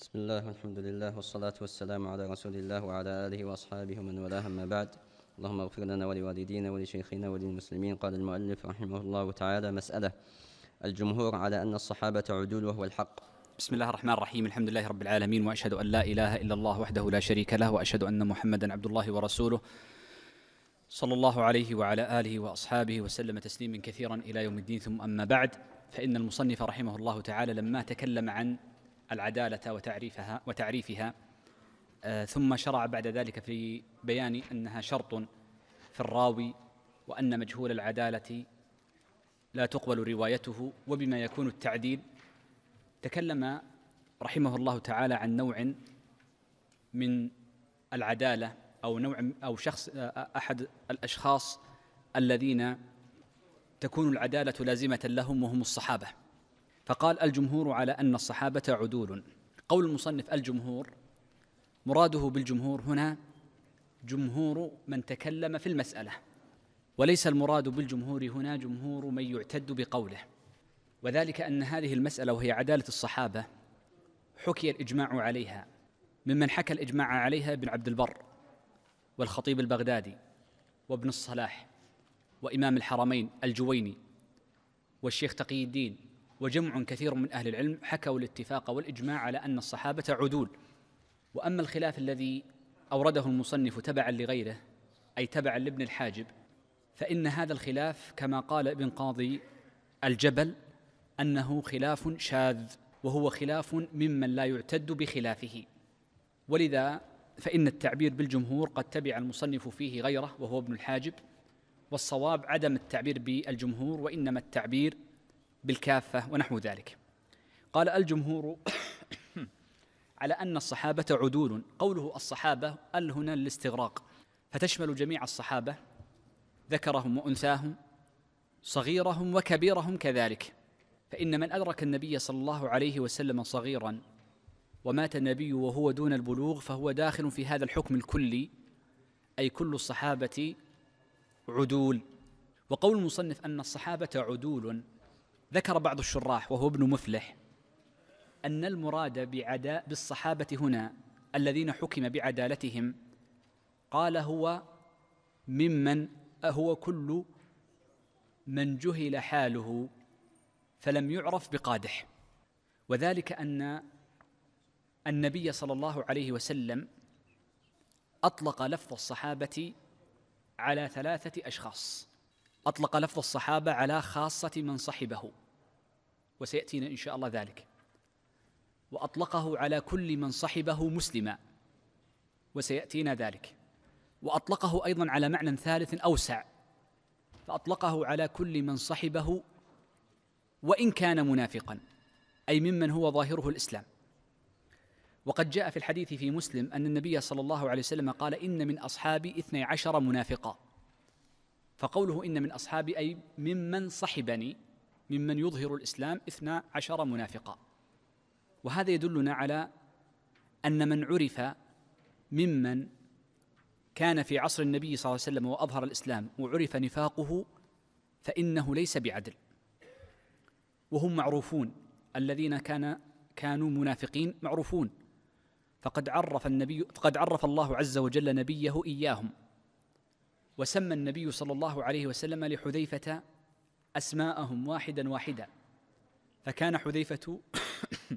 بسم الله والحمد لله والصلاة والسلام على رسول الله وعلى آله وأصحابه ومن والاه أما بعد اللهم اغفر لنا ولوالدينا ولشيخنا وللمسلمين قال المؤلف رحمه الله تعالى مسألة الجمهور على أن الصحابة عدول وهو الحق بسم الله الرحمن الرحيم الحمد لله رب العالمين وأشهد أن لا إله إلا الله وحده لا شريك له وأشهد أن محمدا عبد الله ورسوله صلى الله عليه وعلى آله وأصحابه وسلم تسليما كثيرا إلى يوم الدين ثم أما بعد فإن المصنف رحمه الله تعالى لما تكلم عن العدالة وتعريفها وتعريفها آه، ثم شرع بعد ذلك في بيان أنها شرط في الراوي وأن مجهول العدالة لا تقبل روايته وبما يكون التعديل تكلم رحمه الله تعالى عن نوع من العدالة أو نوع أو شخص آه، أحد الأشخاص الذين تكون العدالة لازمة لهم وهم الصحابة فقال الجمهور على أن الصحابة عدول قول المصنف الجمهور مراده بالجمهور هنا جمهور من تكلم في المسألة وليس المراد بالجمهور هنا جمهور من يعتد بقوله وذلك أن هذه المسألة وهي عدالة الصحابة حكي الإجماع عليها ممن حكى الإجماع عليها ابن عبد البر والخطيب البغدادي وابن الصلاح وإمام الحرمين الجويني والشيخ تقي الدين وجمع كثير من أهل العلم حكوا الاتفاق والإجماع على أن الصحابة عدول وأما الخلاف الذي أورده المصنف تبعا لغيره أي تبعا لابن الحاجب فإن هذا الخلاف كما قال ابن قاضي الجبل أنه خلاف شاذ وهو خلاف ممن لا يعتد بخلافه ولذا فإن التعبير بالجمهور قد تبع المصنف فيه غيره وهو ابن الحاجب والصواب عدم التعبير بالجمهور وإنما التعبير بالكافة ونحو ذلك قال الجمهور على أن الصحابة عدول قوله الصحابة ال هنا للاستغراق فتشمل جميع الصحابة ذكرهم وأنثاهم صغيرهم وكبيرهم كذلك فإن من أدرك النبي صلى الله عليه وسلم صغيرا ومات النبي وهو دون البلوغ فهو داخل في هذا الحكم الكلي أي كل الصحابة عدول وقول المصنف أن الصحابة عدول ذكر بعض الشراح وهو ابن مفلح أن المراد بعداء بالصحابة هنا الذين حكم بعدالتهم قال هو ممن هو كل من جهل حاله فلم يعرف بقادح وذلك أن النبي صلى الله عليه وسلم أطلق لفظ الصحابة على ثلاثة أشخاص أطلق لفظ الصحابة على خاصة من صحبه وسيأتينا إن شاء الله ذلك وأطلقه على كل من صحبه مسلما وسيأتينا ذلك وأطلقه أيضا على معنى ثالث أوسع فأطلقه على كل من صحبه وإن كان منافقا أي ممن هو ظاهره الإسلام وقد جاء في الحديث في مسلم أن النبي صلى الله عليه وسلم قال إن من أصحابي اثني عشر منافقا فقوله إن من أصحابي أي ممن صحبني ممن يظهر الإسلام إثنا عشر منافقا وهذا يدلنا على أن من عرف ممن كان في عصر النبي صلى الله عليه وسلم وأظهر الإسلام وعرف نفاقه فإنه ليس بعدل وهم معروفون الذين كان كانوا منافقين معروفون فقد عرف النبي فقد عرف الله عز وجل نبيه إياهم وسمى النبي صلى الله عليه وسلم لحذيفة أسماءهم واحدا واحدا فكان حذيفة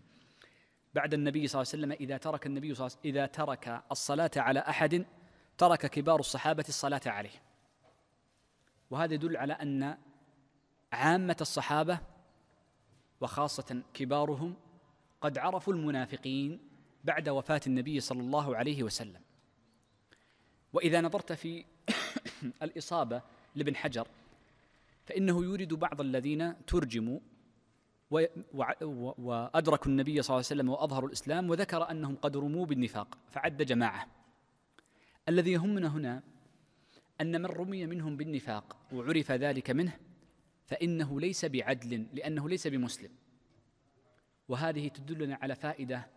بعد النبي صلى الله عليه وسلم إذا ترك النبي صلى الله عليه وسلم إذا ترك الصلاة على أحد ترك كبار الصحابة الصلاة عليه وهذا يدل على أن عامة الصحابة وخاصة كبارهم قد عرفوا المنافقين بعد وفاة النبي صلى الله عليه وسلم وإذا نظرت في الإصابة لابن حجر فإنه يورد بعض الذين ترجموا وأدركوا النبي صلى الله عليه وسلم وأظهروا الإسلام وذكر أنهم قد رموا بالنفاق فعد جماعة الذي يهمنا هنا أن من رمي منهم بالنفاق وعرف ذلك منه فإنه ليس بعدل لأنه ليس بمسلم وهذه تدلنا على فائدة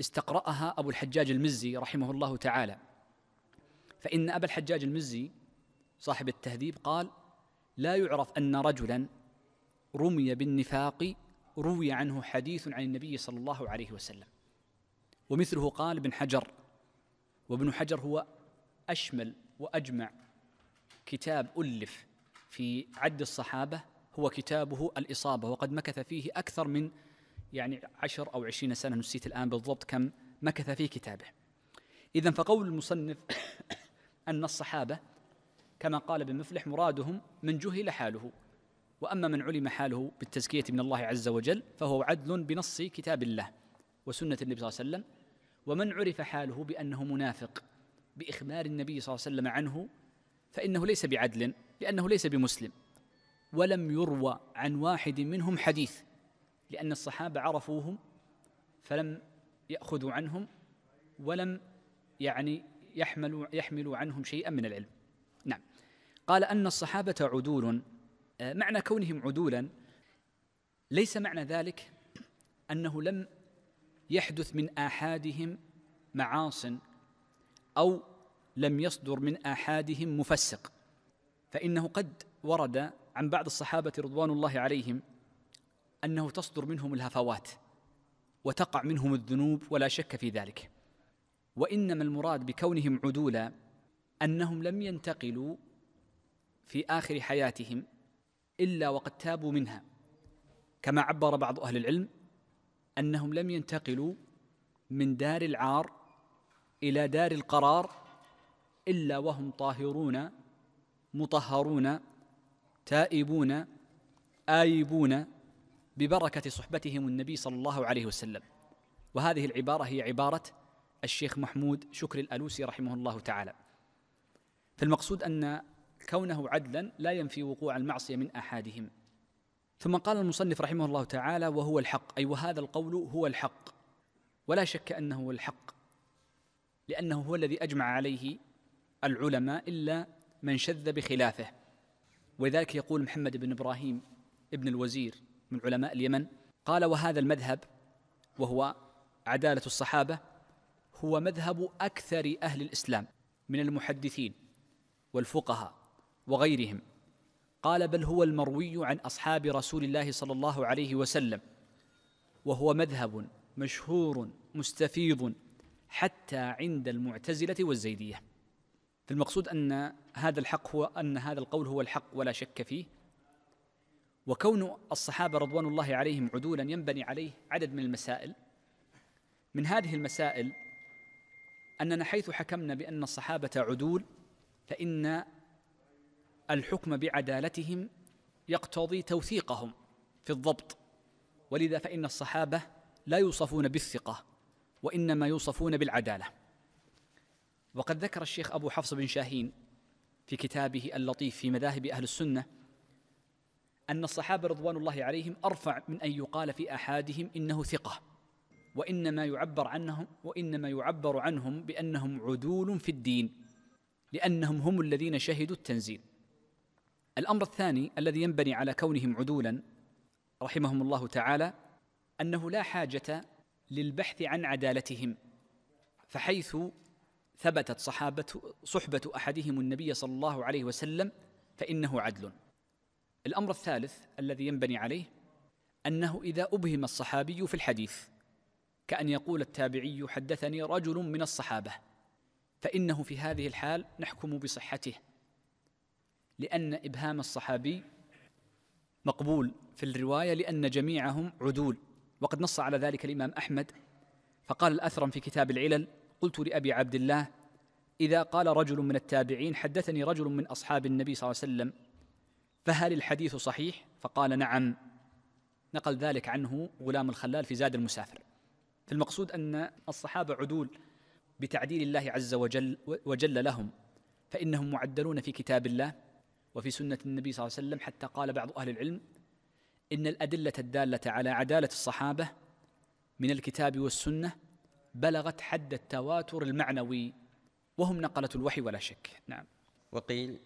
استقرأها أبو الحجاج المزي رحمه الله تعالى فإن أبا الحجاج المزي صاحب التهذيب قال لا يعرف أن رجلا رمي بالنفاق روي عنه حديث عن النبي صلى الله عليه وسلم ومثله قال ابن حجر وابن حجر هو أشمل وأجمع كتاب ألف في عد الصحابة هو كتابه الإصابة وقد مكث فيه أكثر من يعني عشر أو عشرين سنة نسيت الآن بالضبط كم مكث في كتابه إذا فقول المصنف أن الصحابة كما قال ابن مفلح مرادهم من جهل حاله وأما من علم حاله بالتزكية من الله عز وجل فهو عدل بنص كتاب الله وسنة النبي صلى الله عليه وسلم ومن عرف حاله بأنه منافق بإخبار النبي صلى الله عليه وسلم عنه فإنه ليس بعدل لأنه ليس بمسلم ولم يروى عن واحد منهم حديث لأن الصحابة عرفوهم فلم يأخذوا عنهم ولم يعني يحمل يحمل عنهم شيئا من العلم نعم قال أن الصحابة عدول آه، معنى كونهم عدولا ليس معنى ذلك أنه لم يحدث من آحادهم معاصٍ أو لم يصدر من آحادهم مفسق فإنه قد ورد عن بعض الصحابة رضوان الله عليهم أنه تصدر منهم الهفوات وتقع منهم الذنوب ولا شك في ذلك وانما المراد بكونهم عدولا انهم لم ينتقلوا في اخر حياتهم الا وقد تابوا منها كما عبر بعض اهل العلم انهم لم ينتقلوا من دار العار الى دار القرار الا وهم طاهرون مطهرون تائبون آيبون ببركة صحبتهم النبي صلى الله عليه وسلم وهذه العبارة هي عبارة الشيخ محمود شكر الألوسي رحمه الله تعالى فالمقصود أن كونه عدلا لا ينفي وقوع المعصية من أحدهم ثم قال المصنف رحمه الله تعالى وهو الحق أي وهذا القول هو الحق ولا شك أنه هو الحق لأنه هو الذي أجمع عليه العلماء إلا من شذ بخلافه ولذلك يقول محمد بن إبراهيم ابن الوزير من علماء اليمن قال وهذا المذهب وهو عدالة الصحابة هو مذهب اكثر اهل الاسلام من المحدثين والفقهاء وغيرهم قال بل هو المروي عن اصحاب رسول الله صلى الله عليه وسلم وهو مذهب مشهور مستفيض حتى عند المعتزله والزيديه فالمقصود ان هذا الحق هو ان هذا القول هو الحق ولا شك فيه وكون الصحابه رضوان الله عليهم عدولا ينبني عليه عدد من المسائل من هذه المسائل أننا حيث حكمنا بأن الصحابة عدول فإن الحكم بعدالتهم يقتضي توثيقهم في الضبط ولذا فإن الصحابة لا يوصفون بالثقة وإنما يوصفون بالعدالة وقد ذكر الشيخ أبو حفص بن شاهين في كتابه اللطيف في مذاهب أهل السنة أن الصحابة رضوان الله عليهم أرفع من أن يقال في أحدهم إنه ثقة وإنما يعبر عنهم وإنما يعبر عنهم بأنهم عدول في الدين لأنهم هم الذين شهدوا التنزيل الأمر الثاني الذي ينبني على كونهم عدولا رحمهم الله تعالى أنه لا حاجة للبحث عن عدالتهم فحيث ثبتت صحابة صحبة أحدهم النبي صلى الله عليه وسلم فإنه عدل الأمر الثالث الذي ينبني عليه أنه إذا أبهم الصحابي في الحديث كأن يقول التابعي حدثني رجل من الصحابة فإنه في هذه الحال نحكم بصحته لأن إبهام الصحابي مقبول في الرواية لأن جميعهم عدول وقد نص على ذلك الإمام أحمد فقال الأثرم في كتاب العلل قلت لأبي عبد الله إذا قال رجل من التابعين حدثني رجل من أصحاب النبي صلى الله عليه وسلم فهل الحديث صحيح؟ فقال نعم نقل ذلك عنه غلام الخلال في زاد المسافر فالمقصود أن الصحابة عدول بتعديل الله عز وجل, وجل لهم فإنهم معدلون في كتاب الله وفي سنة النبي صلى الله عليه وسلم حتى قال بعض أهل العلم إن الأدلة الدالة على عدالة الصحابة من الكتاب والسنة بلغت حد التواتر المعنوي وهم نقلة الوحي ولا شك نعم وقيل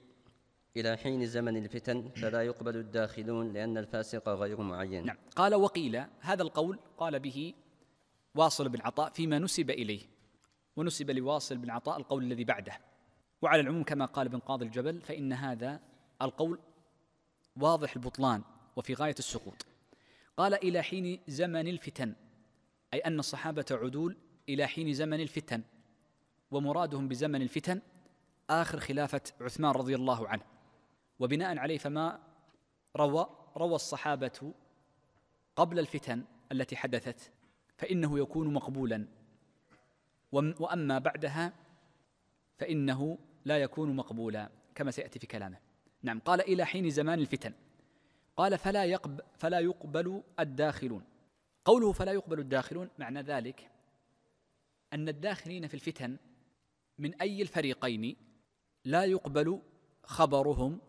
إلى حين زمن الفتن فلا يقبل الداخلون لأن الفاسق غير معين نعم قال وقيل هذا القول قال به واصل بن عطاء فيما نسب إليه ونسب لواصل بن عطاء القول الذي بعده وعلى العموم كما قال ابن قاضي الجبل فإن هذا القول واضح البطلان وفي غاية السقوط قال إلى حين زمن الفتن أي أن الصحابة عدول إلى حين زمن الفتن ومرادهم بزمن الفتن آخر خلافة عثمان رضي الله عنه وبناء عليه فما روى روى الصحابة قبل الفتن التي حدثت فإنه يكون مقبولا وأما بعدها فإنه لا يكون مقبولا كما سيأتي في كلامه نعم قال إلى حين زمان الفتن قال فلا, يقب فلا يقبل الداخلون قوله فلا يقبل الداخلون معنى ذلك أن الداخلين في الفتن من أي الفريقين لا يقبل خبرهم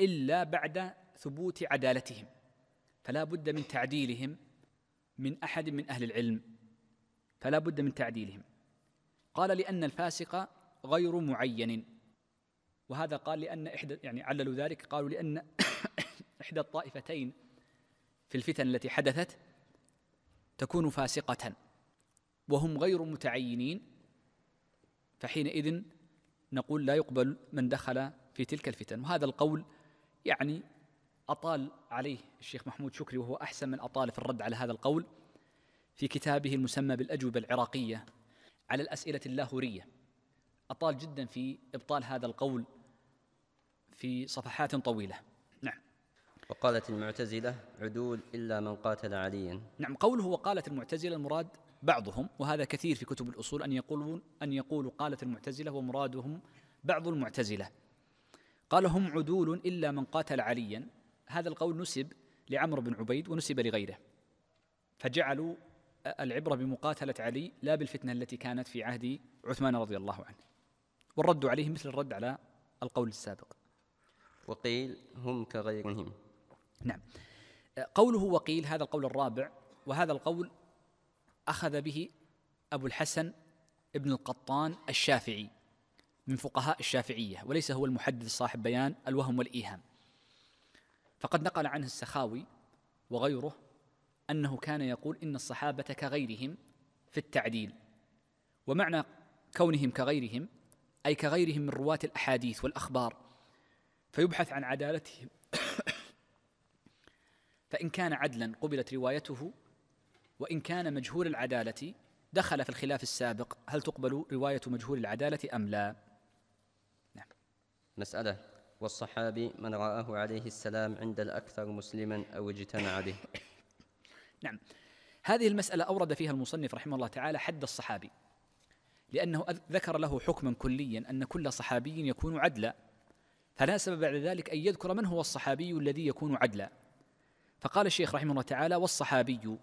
إلا بعد ثبوت عدالتهم فلا بد من تعديلهم من أحد من أهل العلم فلا بد من تعديلهم قال لأن الفاسق غير معين وهذا قال لأن إحدى يعني عللوا ذلك قالوا لأن إحدى الطائفتين في الفتن التي حدثت تكون فاسقة وهم غير متعينين فحينئذ نقول لا يقبل من دخل في تلك الفتن وهذا القول يعني أطال عليه الشيخ محمود شكري وهو أحسن من أطال في الرد على هذا القول في كتابه المسمى بالأجوبة العراقية على الأسئلة اللاهورية أطال جدا في إبطال هذا القول في صفحات طويلة نعم وقالت المعتزلة عدول إلا من قاتل عليا نعم قوله وقالت المعتزلة المراد بعضهم وهذا كثير في كتب الأصول أن يقولون أن يقولوا قالت المعتزلة ومرادهم بعض المعتزلة قال هم عدول إلا من قاتل عليا هذا القول نسب لعمرو بن عبيد ونسب لغيره فجعلوا العبرة بمقاتلة علي لا بالفتنة التي كانت في عهد عثمان رضي الله عنه والرد عليه مثل الرد على القول السابق وقيل هم كغيرهم نعم قوله وقيل هذا القول الرابع وهذا القول أخذ به أبو الحسن ابن القطان الشافعي من فقهاء الشافعية وليس هو المحدث صاحب بيان الوهم والإيهام فقد نقل عنه السخاوي وغيره انه كان يقول ان الصحابه كغيرهم في التعديل ومعنى كونهم كغيرهم اي كغيرهم من رواه الاحاديث والاخبار فيبحث عن عدالتهم فان كان عدلا قبلت روايته وان كان مجهول العداله دخل في الخلاف السابق هل تقبل روايه مجهول العداله ام لا نعم. مساله والصحابي من رآه عليه السلام عند الأكثر مسلما أو اجتمع به نعم هذه المسألة أورد فيها المصنف رحمه الله تعالى حد الصحابي لأنه ذكر له حكما كليا أن كل صحابي يكون عدلا فناسب بعد ذلك أن يذكر من هو الصحابي الذي يكون عدلا فقال الشيخ رحمه الله تعالى والصحابي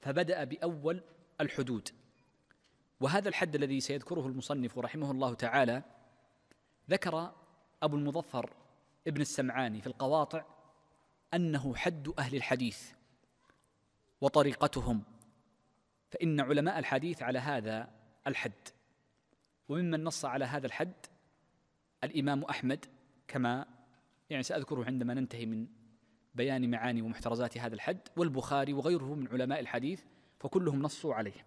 فبدأ بأول الحدود وهذا الحد الذي سيذكره المصنف رحمه الله تعالى ذكر أبو المظفر ابن السمعاني في القواطع أنه حد أهل الحديث وطريقتهم فإن علماء الحديث على هذا الحد وممن نص على هذا الحد الإمام أحمد كما يعني سأذكره عندما ننتهي من بيان معاني ومحترزات هذا الحد والبخاري وغيره من علماء الحديث فكلهم نصوا عليه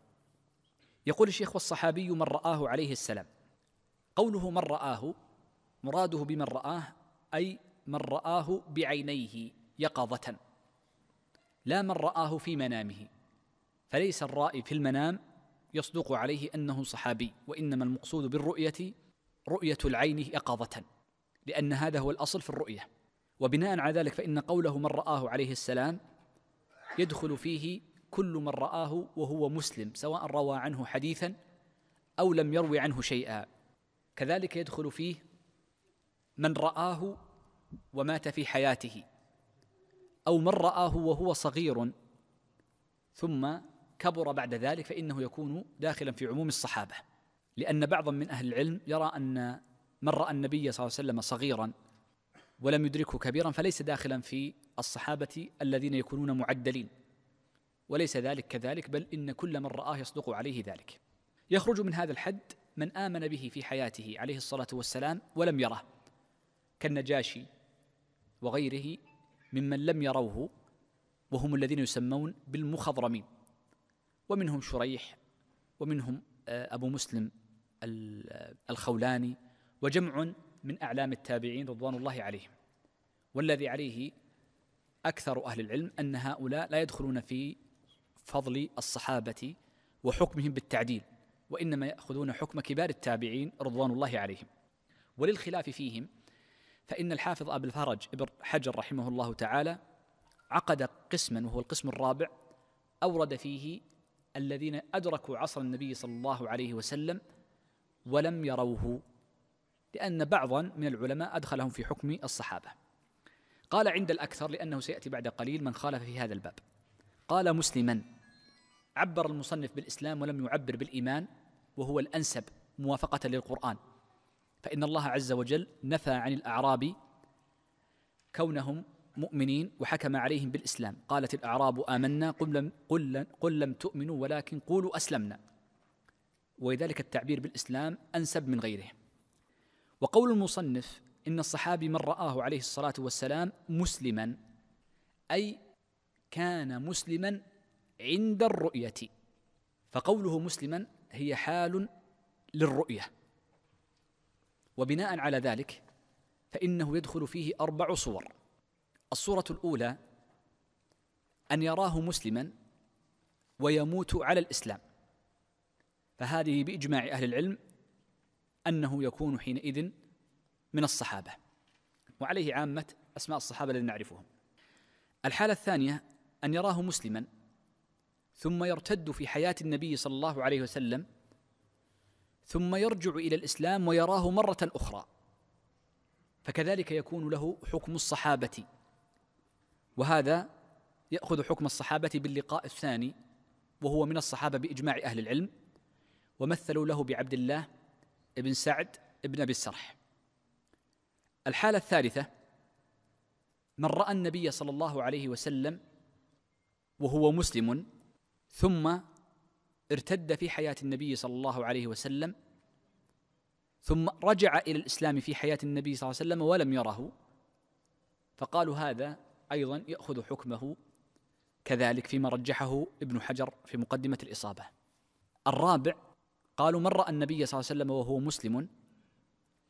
يقول الشيخ والصحابي من رآه عليه السلام قوله من رآه مراده بمن رآه أي من رآه بعينيه يقظة لا من رآه في منامه فليس الرائي في المنام يصدق عليه أنه صحابي وإنما المقصود بالرؤية رؤية العين يقظة لأن هذا هو الأصل في الرؤية وبناء على ذلك فإن قوله من رآه عليه السلام يدخل فيه كل من رآه وهو مسلم سواء روى عنه حديثا أو لم يروي عنه شيئا كذلك يدخل فيه من رآه ومات في حياته أو من رآه وهو صغير ثم كبر بعد ذلك فإنه يكون داخلا في عموم الصحابة لأن بعضا من أهل العلم يرى أن من رأى النبي صلى الله عليه وسلم صغيرا ولم يدركه كبيرا فليس داخلا في الصحابة الذين يكونون معدلين وليس ذلك كذلك بل إن كل من رآه يصدق عليه ذلك يخرج من هذا الحد من آمن به في حياته عليه الصلاة والسلام ولم يره كالنجاشي وغيره ممن لم يروه وهم الذين يسمون بالمخضرمين ومنهم شريح ومنهم آه، أبو مسلم آه، الخولاني وجمع من أعلام التابعين رضوان الله عليهم والذي عليه أكثر أهل العلم أن هؤلاء لا يدخلون في فضل الصحابة وحكمهم بالتعديل وإنما يأخذون حكم كبار التابعين رضوان الله عليهم وللخلاف فيهم فإن الحافظ أبو الفرج ابن حجر رحمه الله تعالى عقد قسما وهو القسم الرابع أورد فيه الذين أدركوا عصر النبي صلى الله عليه وسلم ولم يروه لأن بعضا من العلماء أدخلهم في حكم الصحابة قال عند الأكثر لأنه سيأتي بعد قليل من خالف في هذا الباب قال مسلما عبر المصنف بالإسلام ولم يعبر بالإيمان وهو الأنسب موافقة للقرآن فإن الله عز وجل نفى عن الأعراب كونهم مؤمنين وحكم عليهم بالإسلام قالت الأعراب آمنا قل لم, قل لم, قل لم تؤمنوا ولكن قولوا أسلمنا ولذلك التعبير بالإسلام أنسب من غيره وقول المصنف إن الصحابي من رآه عليه الصلاة والسلام مسلما أي كان مسلما عند الرؤية فقوله مسلما هي حال للرؤيه وبناء على ذلك فإنه يدخل فيه أربع صور الصورة الأولى أن يراه مسلما ويموت على الإسلام فهذه بإجماع أهل العلم أنه يكون حينئذ من الصحابة وعليه عامة أسماء الصحابة الذين نعرفهم الحالة الثانية أن يراه مسلما ثم يرتد في حياة النبي صلى الله عليه وسلم ثم يرجع الى الاسلام ويراه مره اخرى فكذلك يكون له حكم الصحابه وهذا ياخذ حكم الصحابه باللقاء الثاني وهو من الصحابه باجماع اهل العلم ومثلوا له بعبد الله بن سعد بن ابي السرح الحاله الثالثه من راى النبي صلى الله عليه وسلم وهو مسلم ثم ارتد في حياه النبي صلى الله عليه وسلم ثم رجع الى الاسلام في حياه النبي صلى الله عليه وسلم ولم يره فقالوا هذا ايضا ياخذ حكمه كذلك فيما رجحه ابن حجر في مقدمه الاصابه الرابع قالوا من راى النبي صلى الله عليه وسلم وهو مسلم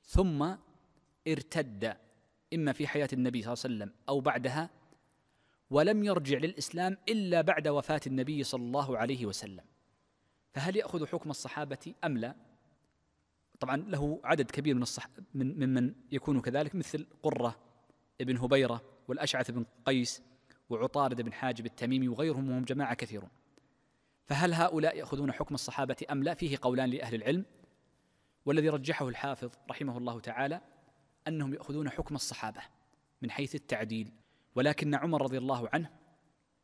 ثم ارتد اما في حياه النبي صلى الله عليه وسلم او بعدها ولم يرجع للاسلام الا بعد وفاه النبي صلى الله عليه وسلم فهل يأخذ حكم الصحابة أم لا طبعا له عدد كبير من الصح من ممن يكون كذلك مثل قرة ابن هبيرة والأشعث بن قيس وعطارد بن حاجب التميمي وغيرهم وهم جماعة كثيرون فهل هؤلاء يأخذون حكم الصحابة أم لا فيه قولان لأهل العلم والذي رجحه الحافظ رحمه الله تعالى أنهم يأخذون حكم الصحابة من حيث التعديل ولكن عمر رضي الله عنه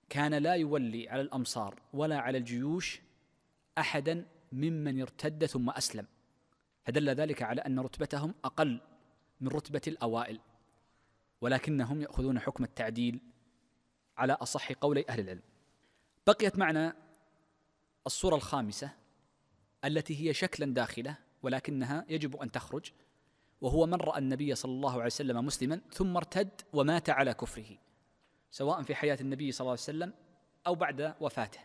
كان لا يولي على الأمصار ولا على الجيوش احدا ممن ارتد ثم اسلم فدل ذلك على ان رتبتهم اقل من رتبه الاوائل ولكنهم ياخذون حكم التعديل على اصح قولي اهل العلم بقيت معنا الصوره الخامسه التي هي شكلا داخله ولكنها يجب ان تخرج وهو من راى النبي صلى الله عليه وسلم مسلما ثم ارتد ومات على كفره سواء في حياه النبي صلى الله عليه وسلم او بعد وفاته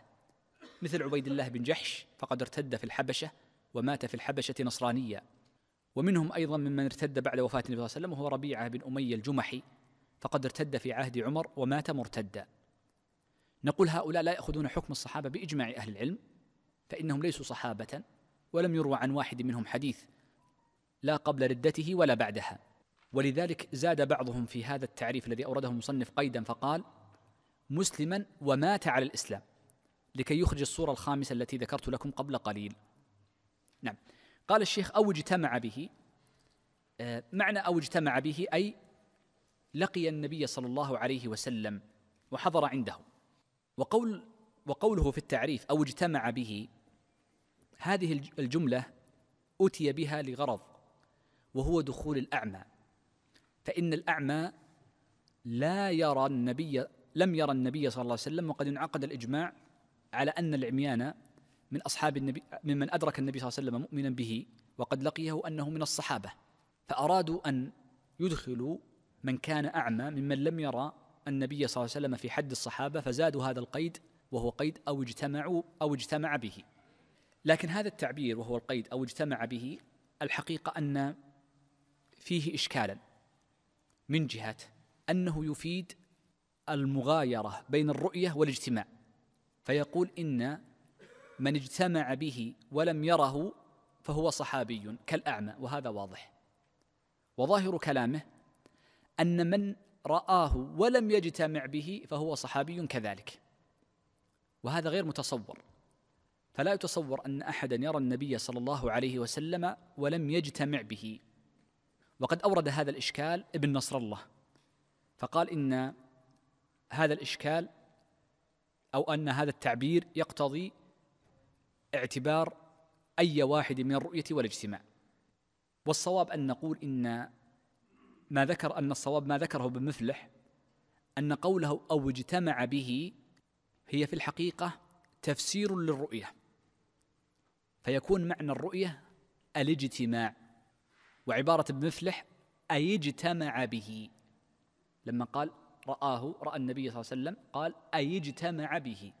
مثل عبيد الله بن جحش فقد ارتد في الحبشة ومات في الحبشة نصرانيا ومنهم أيضا ممن ارتد بعد وفاة النبي صلى الله عليه وسلم وهو ربيعة بن أمية الجمحي فقد ارتد في عهد عمر ومات مرتدا نقول هؤلاء لا يأخذون حكم الصحابة بإجماع أهل العلم فإنهم ليسوا صحابة ولم يروى عن واحد منهم حديث لا قبل ردته ولا بعدها ولذلك زاد بعضهم في هذا التعريف الذي أورده مصنف قيدا فقال مسلما ومات على الإسلام لكي يخرج الصورة الخامسة التي ذكرت لكم قبل قليل نعم قال الشيخ أو اجتمع به آه، معنى أو اجتمع به أي لقي النبي صلى الله عليه وسلم وحضر عنده وقول وقوله في التعريف أو اجتمع به هذه الجملة أتي بها لغرض وهو دخول الأعمى فإن الأعمى لا يرى النبي لم يرى النبي صلى الله عليه وسلم وقد انعقد الإجماع على أن العميان من أصحاب النبي ممن أدرك النبي صلى الله عليه وسلم مؤمنا به وقد لقيه أنه من الصحابة فأرادوا أن يدخلوا من كان أعمى ممن لم يرى النبي صلى الله عليه وسلم في حد الصحابة فزادوا هذا القيد وهو قيد أو اجتمعوا أو اجتمع به لكن هذا التعبير وهو القيد أو اجتمع به الحقيقة أن فيه إشكالا من جهة أنه يفيد المغايرة بين الرؤية والاجتماع فيقول إن من اجتمع به ولم يره فهو صحابي كالأعمى وهذا واضح وظاهر كلامه أن من رآه ولم يجتمع به فهو صحابي كذلك وهذا غير متصور فلا يتصور أن أحدا يرى النبي صلى الله عليه وسلم ولم يجتمع به وقد أورد هذا الإشكال ابن نصر الله فقال إن هذا الإشكال أو أن هذا التعبير يقتضي اعتبار أي واحد من الرؤية والاجتماع والصواب أن نقول إن ما ذكر أن الصواب ما ذكره ابن مفلح أن قوله أو اجتمع به هي في الحقيقة تفسير للرؤية فيكون معنى الرؤية الاجتماع وعبارة ابن مفلح أي اجتمع به لما قال رآه رأى النبي صلى الله عليه وسلم قال أي اجتمع به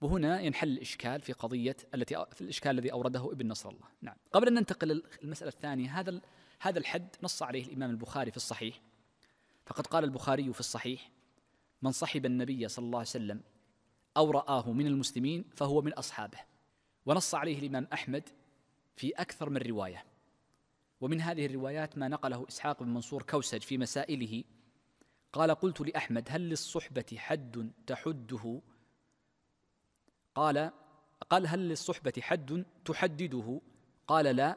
وهنا ينحل الإشكال في قضية التي في الإشكال الذي أورده ابن نصر الله نعم قبل أن ننتقل للمسألة الثانية هذا هذا الحد نص عليه الإمام البخاري في الصحيح فقد قال البخاري في الصحيح من صحب النبي صلى الله عليه وسلم أو رآه من المسلمين فهو من أصحابه ونص عليه الإمام أحمد في أكثر من رواية ومن هذه الروايات ما نقله إسحاق بن منصور كوسج في مسائله قال قلت لأحمد هل للصحبة حد تحده قال قال هل للصحبة حد تحدده قال لا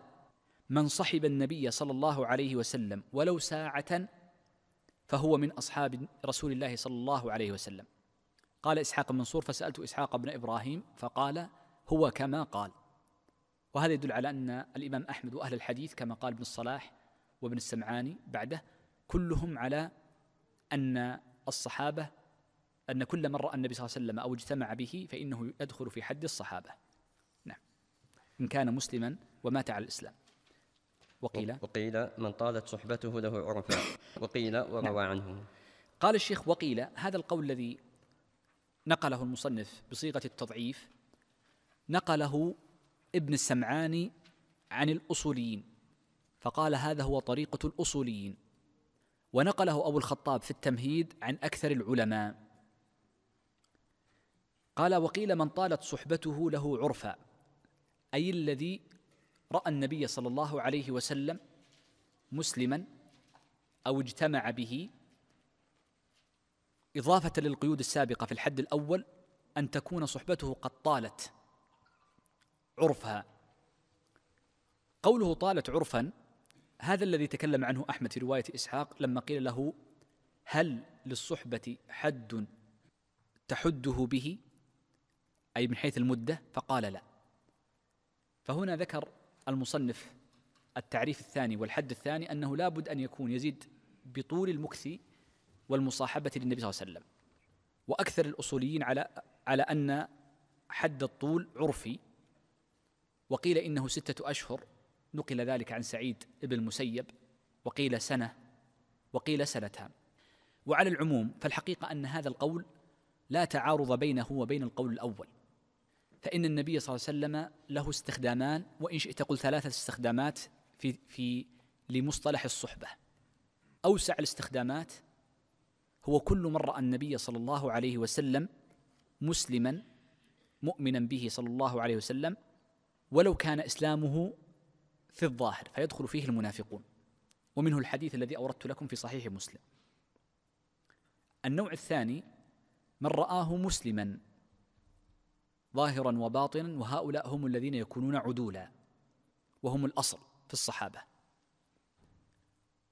من صحب النبي صلى الله عليه وسلم ولو ساعة فهو من أصحاب رسول الله صلى الله عليه وسلم قال إسحاق بن منصور فسألت إسحاق بن إبراهيم فقال هو كما قال وهذا يدل على أن الإمام أحمد وأهل الحديث كما قال ابن الصلاح وابن السمعاني بعده كلهم على أن الصحابة أن كل من رأى النبي صلى الله عليه وسلم أو اجتمع به فإنه يدخل في حد الصحابة نعم إن كان مسلما ومات على الإسلام وقيل وقيل من طالت صحبته له عرفا وقيل وروى نعم. عنه قال الشيخ وقيل هذا القول الذي نقله المصنف بصيغة التضعيف نقله ابن السمعاني عن الأصوليين فقال هذا هو طريقة الأصوليين ونقله أبو الخطاب في التمهيد عن أكثر العلماء قال وقيل من طالت صحبته له عرفا أي الذي رأى النبي صلى الله عليه وسلم مسلما أو اجتمع به إضافة للقيود السابقة في الحد الأول أن تكون صحبته قد طالت عرفا قوله طالت عرفا هذا الذي تكلم عنه أحمد في رواية إسحاق لما قيل له هل للصحبة حد تحده به أي من حيث المدة فقال لا فهنا ذكر المصنف التعريف الثاني والحد الثاني أنه لابد أن يكون يزيد بطول المكث والمصاحبة للنبي صلى الله عليه وسلم وأكثر الأصوليين على على أن حد الطول عرفي وقيل إنه ستة أشهر نقل ذلك عن سعيد بن المسيب وقيل سنة وقيل سنتان وعلى العموم فالحقيقة أن هذا القول لا تعارض بينه وبين القول الأول فإن النبي صلى الله عليه وسلم له استخدامان وإن شئت قل ثلاثة استخدامات في في لمصطلح الصحبة أوسع الاستخدامات هو كل من رأى النبي صلى الله عليه وسلم مسلما مؤمنا به صلى الله عليه وسلم ولو كان إسلامه في الظاهر فيدخل فيه المنافقون ومنه الحديث الذي اوردت لكم في صحيح مسلم النوع الثاني من رآه مسلما ظاهرا وباطنا وهؤلاء هم الذين يكونون عدولا وهم الاصل في الصحابه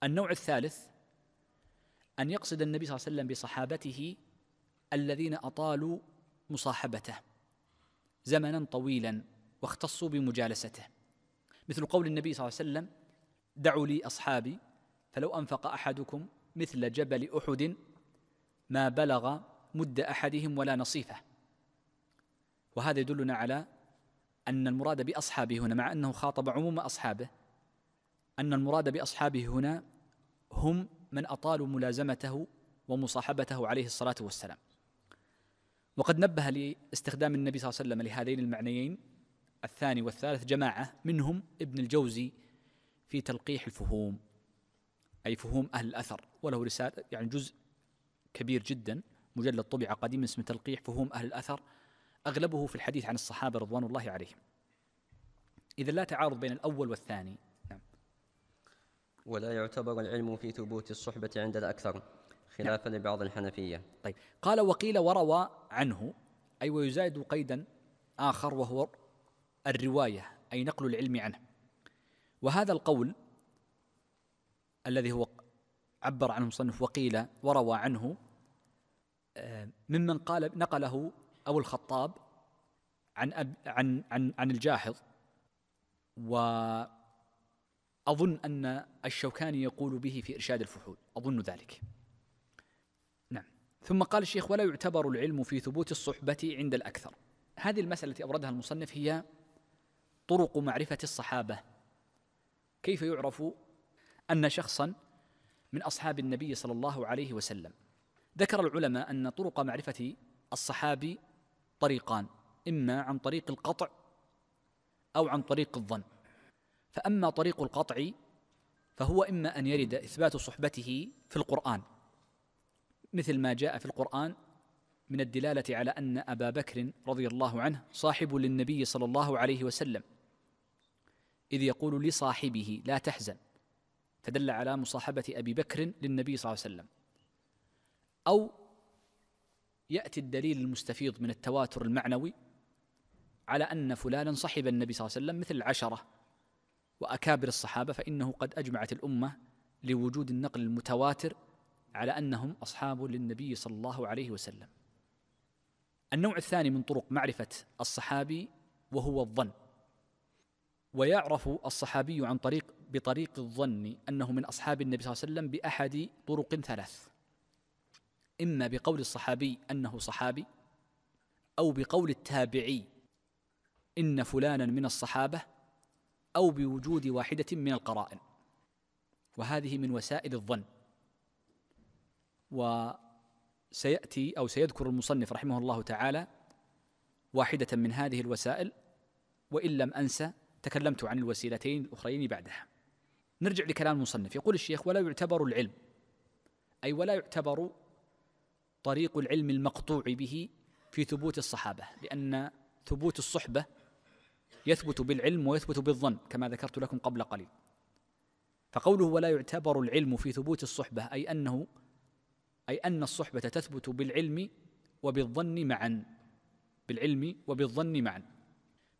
النوع الثالث ان يقصد النبي صلى الله عليه وسلم بصحابته الذين اطالوا مصاحبته زمنا طويلا واختصوا بمجالسته مثل قول النبي صلى الله عليه وسلم دعوا لي أصحابي فلو أنفق أحدكم مثل جبل أحد ما بلغ مد أحدهم ولا نصيفه وهذا يدلنا على أن المراد بأصحابه هنا مع أنه خاطب عموم أصحابه أن المراد بأصحابه هنا هم من أطالوا ملازمته ومصاحبته عليه الصلاة والسلام وقد نبه لاستخدام النبي صلى الله عليه وسلم لهذين المعنيين الثاني والثالث جماعة منهم ابن الجوزي في تلقيح الفهوم أي فهوم أهل الأثر وله رسالة يعني جزء كبير جدا مجلد طبع قديم اسمه تلقيح فهوم أهل الأثر أغلبه في الحديث عن الصحابة رضوان الله عليهم إذا لا تعارض بين الأول والثاني نعم. ولا يعتبر العلم في ثبوت الصحبة عند الأكثر خلافا نعم. لبعض الحنفية طيب قال وقيل وروى عنه أي ويزايد قيدا آخر وهو الرواية أي نقل العلم عنه وهذا القول الذي هو عبر عنه مصنف وقيل وروى عنه آه، ممن قال نقله أبو الخطاب عن أب عن عن عن الجاحظ وأظن أن الشوكاني يقول به في إرشاد الفحول أظن ذلك نعم ثم قال الشيخ ولا يعتبر العلم في ثبوت الصحبة عند الأكثر هذه المسألة التي أوردها المصنف هي طرق معرفه الصحابه كيف يعرف ان شخصا من اصحاب النبي صلى الله عليه وسلم ذكر العلماء ان طرق معرفه الصحابي طريقان اما عن طريق القطع او عن طريق الظن فاما طريق القطع فهو اما ان يرد اثبات صحبته في القران مثل ما جاء في القران من الدلاله على ان ابا بكر رضي الله عنه صاحب للنبي صلى الله عليه وسلم إذ يقول لصاحبه لا تحزن فدل على مصاحبة أبي بكر للنبي صلى الله عليه وسلم أو يأتي الدليل المستفيض من التواتر المعنوي على أن فلانا صحب النبي صلى الله عليه وسلم مثل العشرة وأكابر الصحابة فإنه قد أجمعت الأمة لوجود النقل المتواتر على أنهم أصحاب للنبي صلى الله عليه وسلم النوع الثاني من طرق معرفة الصحابي وهو الظن ويعرف الصحابي عن طريق بطريق الظن انه من اصحاب النبي صلى الله عليه وسلم باحد طرق ثلاث اما بقول الصحابي انه صحابي او بقول التابعي ان فلانا من الصحابه او بوجود واحده من القرائن وهذه من وسائل الظن وسياتي او سيذكر المصنف رحمه الله تعالى واحده من هذه الوسائل وان لم انسى تكلمت عن الوسيلتين الاخرين بعدها نرجع لكلام المصنف يقول الشيخ ولا يعتبر العلم أي ولا يعتبر طريق العلم المقطوع به في ثبوت الصحابة لأن ثبوت الصحبة يثبت بالعلم ويثبت بالظن كما ذكرت لكم قبل قليل فقوله ولا يعتبر العلم في ثبوت الصحبة أي أنه أي أن الصحبة تثبت بالعلم وبالظن معا بالعلم وبالظن معا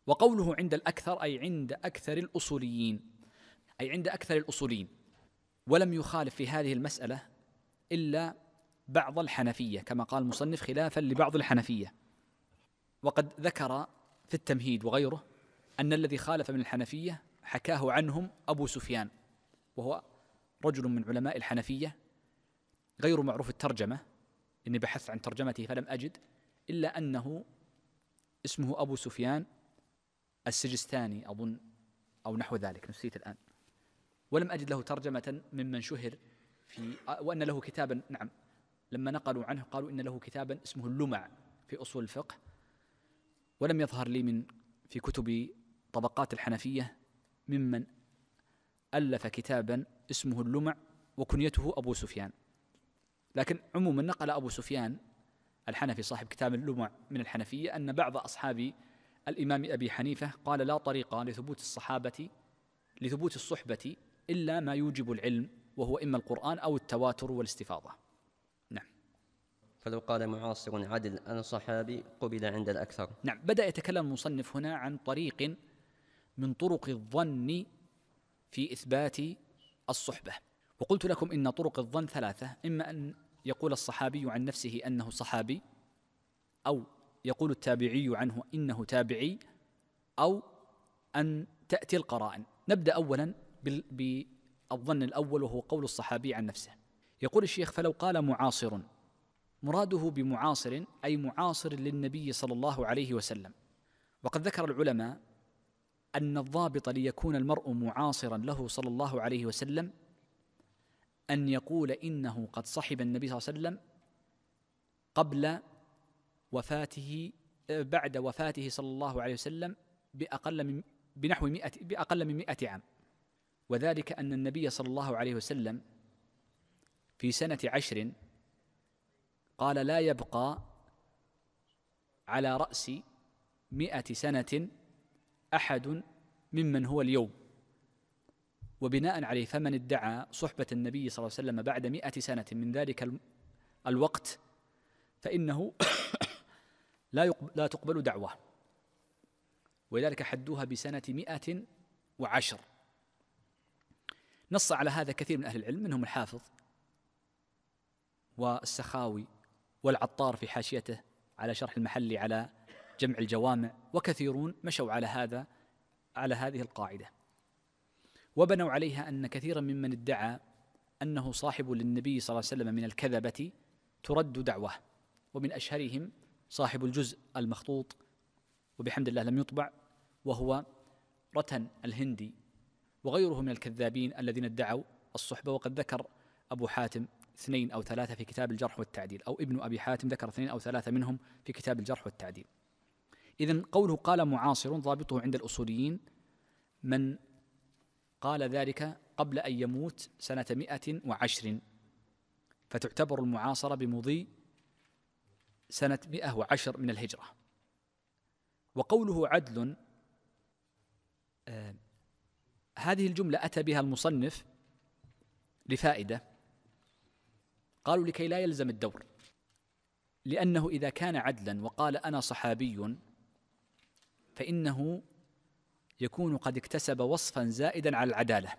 وقوله عند الأكثر أي عند أكثر الأصوليين أي عند أكثر الأصوليين ولم يخالف في هذه المسألة إلا بعض الحنفية كما قال المصنف خلافا لبعض الحنفية وقد ذكر في التمهيد وغيره أن الذي خالف من الحنفية حكاه عنهم أبو سفيان وهو رجل من علماء الحنفية غير معروف الترجمة إني بحثت عن ترجمته فلم أجد إلا أنه اسمه أبو سفيان السجستاني أظن أو نحو ذلك نسيت الآن ولم أجد له ترجمة ممن شهر في وأن له كتابا نعم لما نقلوا عنه قالوا إن له كتابا اسمه اللمع في أصول الفقه ولم يظهر لي من في كتب طبقات الحنفية ممن ألف كتابا اسمه اللمع وكنيته أبو سفيان لكن عموما نقل أبو سفيان الحنفي صاحب كتاب اللمع من الحنفية أن بعض أصحاب الإمام أبي حنيفة قال لا طريق لثبوت الصحابة لثبوت الصحبة إلا ما يوجب العلم وهو إما القرآن أو التواتر والاستفاضة نعم فلو قال معاصر عدل أنا صحابي قبل عند الأكثر نعم بدأ يتكلم المصنف هنا عن طريق من طرق الظن في إثبات الصحبة وقلت لكم إن طرق الظن ثلاثة إما أن يقول الصحابي عن نفسه أنه صحابي أو يقول التابعي عنه انه تابعي او ان تاتي القرائن نبدا اولا بالظن الاول وهو قول الصحابي عن نفسه يقول الشيخ فلو قال معاصر مراده بمعاصر اي معاصر للنبي صلى الله عليه وسلم وقد ذكر العلماء ان الضابط ليكون المرء معاصرا له صلى الله عليه وسلم ان يقول انه قد صحب النبي صلى الله عليه وسلم قبل وفاته آه، بعد وفاته صلى الله عليه وسلم بأقل من بنحو مئة بأقل من مئة عام وذلك أن النبي صلى الله عليه وسلم في سنة عشر قال لا يبقى على رأس مئة سنة أحد ممن هو اليوم وبناء عليه فمن ادعى صحبة النبي صلى الله عليه وسلم بعد مئة سنة من ذلك الوقت فإنه لا, لا تقبل دعوة ولذلك حدوها بسنة مئة وعشر نص على هذا كثير من أهل العلم منهم الحافظ والسخاوي والعطار في حاشيته على شرح المحلي على جمع الجوامع وكثيرون مشوا على هذا على هذه القاعدة وبنوا عليها أن كثيرا ممن ادعى أنه صاحب للنبي صلى الله عليه وسلم من الكذبة ترد دعوه ومن أشهرهم صاحب الجزء المخطوط وبحمد الله لم يطبع وهو رتن الهندي وغيره من الكذابين الذين ادعوا الصحبة وقد ذكر أبو حاتم اثنين أو ثلاثة في كتاب الجرح والتعديل أو ابن أبي حاتم ذكر اثنين أو ثلاثة منهم في كتاب الجرح والتعديل إذا قوله قال معاصر ضابطه عند الأصوليين من قال ذلك قبل أن يموت سنة مئة وعشر فتعتبر المعاصرة بمضي سنة 110 من الهجرة وقوله عدل آه هذه الجملة أتى بها المصنف لفائدة قالوا لكي لا يلزم الدور لأنه إذا كان عدلا وقال أنا صحابي فإنه يكون قد اكتسب وصفا زائدا على العدالة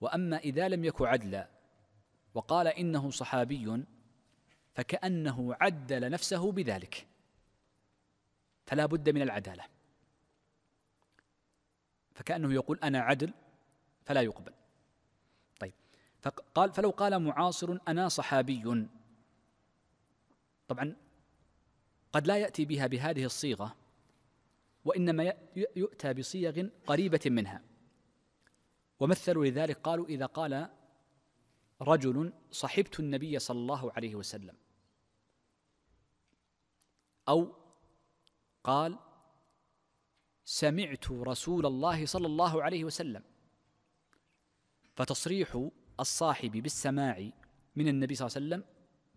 وأما إذا لم يك عدلا وقال إنه صحابي فكأنه عدل نفسه بذلك فلا بد من العدالة فكأنه يقول أنا عدل فلا يقبل طيب فقال فلو قال معاصر أنا صحابي طبعا قد لا يأتي بها بهذه الصيغة وإنما يؤتى بصيغ قريبة منها ومثلوا لذلك قالوا إذا قال رجل صحبت النبي صلى الله عليه وسلم أو قال سمعت رسول الله صلى الله عليه وسلم فتصريح الصاحب بالسماع من النبي صلى الله عليه وسلم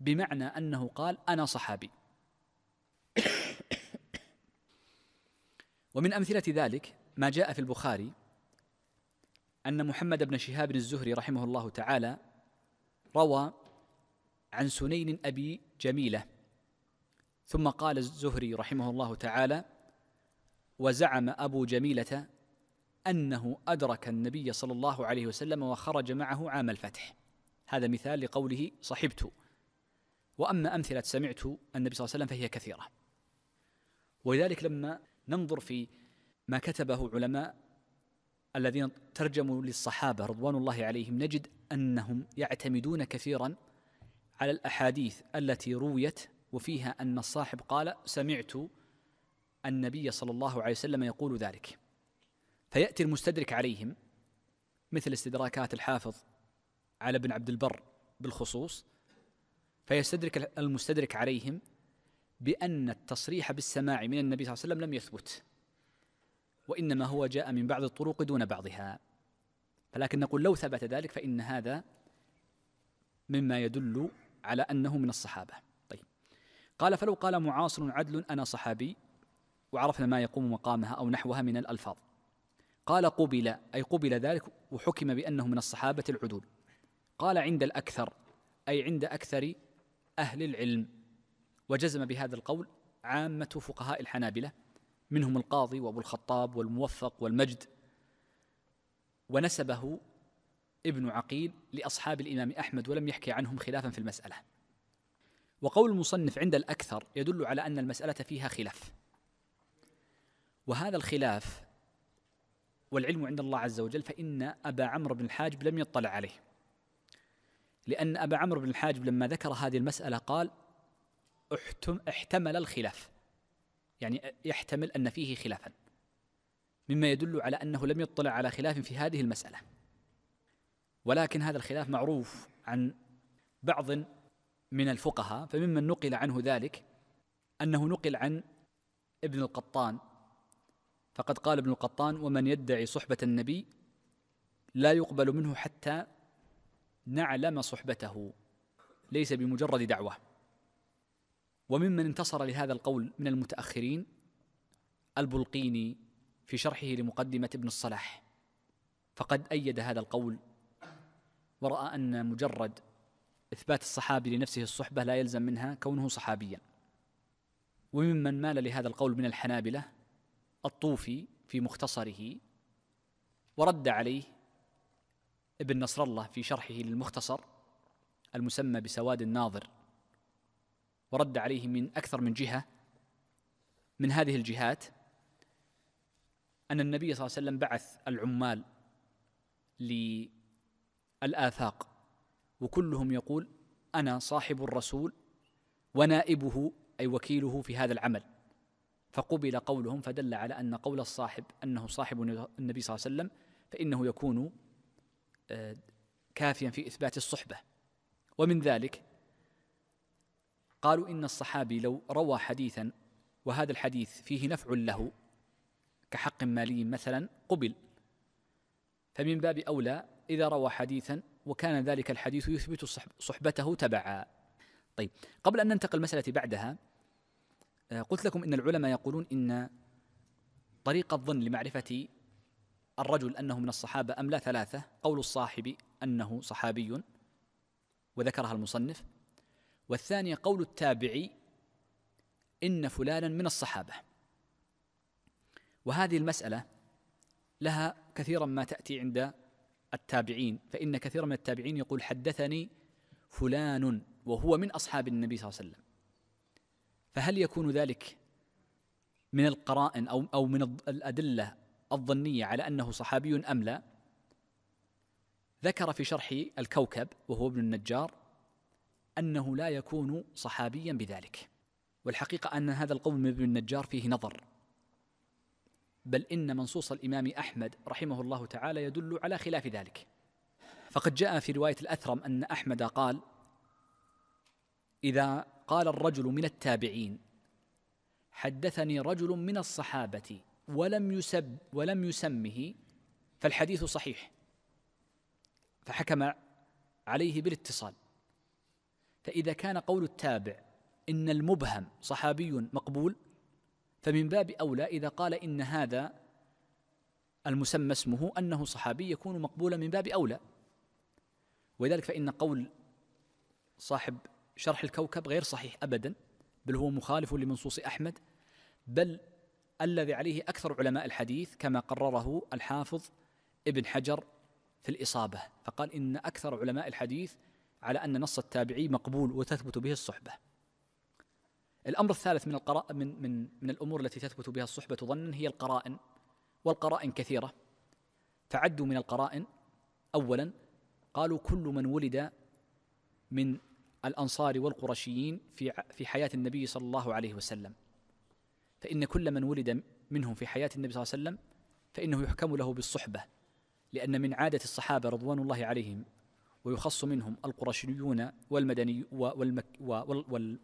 بمعنى أنه قال أنا صحابي ومن أمثلة ذلك ما جاء في البخاري أن محمد بن شهاب الزهري رحمه الله تعالى روى عن سنين أبي جميلة ثم قال الزهري رحمه الله تعالى وزعم ابو جميله انه ادرك النبي صلى الله عليه وسلم وخرج معه عام الفتح هذا مثال لقوله صحبت واما امثله سمعت النبي صلى الله عليه وسلم فهي كثيره ولذلك لما ننظر في ما كتبه علماء الذين ترجموا للصحابه رضوان الله عليهم نجد انهم يعتمدون كثيرا على الاحاديث التي رويت وفيها أن الصاحب قال سمعت النبي صلى الله عليه وسلم يقول ذلك فيأتي المستدرك عليهم مثل استدراكات الحافظ على ابن عبد البر بالخصوص فيستدرك المستدرك عليهم بأن التصريح بالسماع من النبي صلى الله عليه وسلم لم يثبت وإنما هو جاء من بعض الطرق دون بعضها فلكن نقول لو ثبت ذلك فإن هذا مما يدل على أنه من الصحابة قال فلو قال معاصر عدل أنا صحابي وعرفنا ما يقوم مقامها أو نحوها من الألفاظ قال قبل أي قبل ذلك وحكم بأنه من الصحابة العدول قال عند الأكثر أي عند أكثر أهل العلم وجزم بهذا القول عامة فقهاء الحنابلة منهم القاضي وأبو الخطاب والموفق والمجد ونسبه ابن عقيل لأصحاب الإمام أحمد ولم يحكي عنهم خلافا في المسألة وقول المصنف عند الأكثر يدل على أن المسألة فيها خلاف وهذا الخلاف والعلم عند الله عز وجل فإن أبا عمرو بن الحاجب لم يطلع عليه لأن أبا عمرو بن الحاجب لما ذكر هذه المسألة قال احتمل الخلاف يعني يحتمل أن فيه خلافا مما يدل على أنه لم يطلع على خلاف في هذه المسألة ولكن هذا الخلاف معروف عن بعض من الفقهاء فممن نقل عنه ذلك انه نقل عن ابن القطان فقد قال ابن القطان ومن يدعي صحبه النبي لا يقبل منه حتى نعلم صحبته ليس بمجرد دعوه وممن انتصر لهذا القول من المتاخرين البلقيني في شرحه لمقدمه ابن الصلاح فقد ايد هذا القول وراى ان مجرد إثبات الصحابي لنفسه الصحبة لا يلزم منها كونه صحابيا وممن مال لهذا القول من الحنابلة الطوفي في مختصره ورد عليه ابن نصر الله في شرحه للمختصر المسمى بسواد الناظر ورد عليه من أكثر من جهة من هذه الجهات أن النبي صلى الله عليه وسلم بعث العمال للآفاق وكلهم يقول انا صاحب الرسول ونائبه اي وكيله في هذا العمل فقبل قولهم فدل على ان قول الصاحب انه صاحب النبي صلى الله عليه وسلم فانه يكون آه، كافيا في اثبات الصحبه ومن ذلك قالوا ان الصحابي لو روى حديثا وهذا الحديث فيه نفع له كحق مالي مثلا قبل فمن باب اولى اذا روى حديثا وكان ذلك الحديث يثبت صحبته تبعا طيب قبل أن ننتقل المسألة بعدها آه، قلت لكم إن العلماء يقولون إن طريق الظن لمعرفة الرجل أنه من الصحابة أم لا ثلاثة قول الصاحب أنه صحابي وذكرها المصنف والثانية قول التابعي إن فلانا من الصحابة وهذه المسألة لها كثيرا ما تأتي عند التابعين فإن كثيرا من التابعين يقول حدثني فلان وهو من أصحاب النبي صلى الله عليه وسلم فهل يكون ذلك من القرائن أو, أو من الأدلة الظنية على أنه صحابي أم لا ذكر في شرح الكوكب وهو ابن النجار أنه لا يكون صحابيا بذلك والحقيقة أن هذا القول من ابن النجار فيه نظر بل إن منصوص الإمام أحمد رحمه الله تعالى يدل على خلاف ذلك فقد جاء في رواية الأثرم أن أحمد قال إذا قال الرجل من التابعين حدثني رجل من الصحابة ولم يسب ولم يسمه فالحديث صحيح فحكم عليه بالاتصال فإذا كان قول التابع إن المبهم صحابي مقبول فمن باب أولى إذا قال إن هذا المسمى اسمه أنه صحابي يكون مقبولا من باب أولى ولذلك فإن قول صاحب شرح الكوكب غير صحيح أبدا بل هو مخالف لمنصوص أحمد بل الذي عليه أكثر علماء الحديث كما قرره الحافظ ابن حجر في الإصابة فقال إن أكثر علماء الحديث على أن نص التابعي مقبول وتثبت به الصحبة الامر الثالث من القراء من من من الامور التي تثبت بها الصحبه ظنا هي القرائن والقرائن كثيره فعدوا من القرائن اولا قالوا كل من ولد من الانصار والقرشيين في في حياه النبي صلى الله عليه وسلم فان كل من ولد منهم في حياه النبي صلى الله عليه وسلم فانه يحكم له بالصحبه لان من عاده الصحابه رضوان الله عليهم ويخص منهم القرشيون والمدني والمك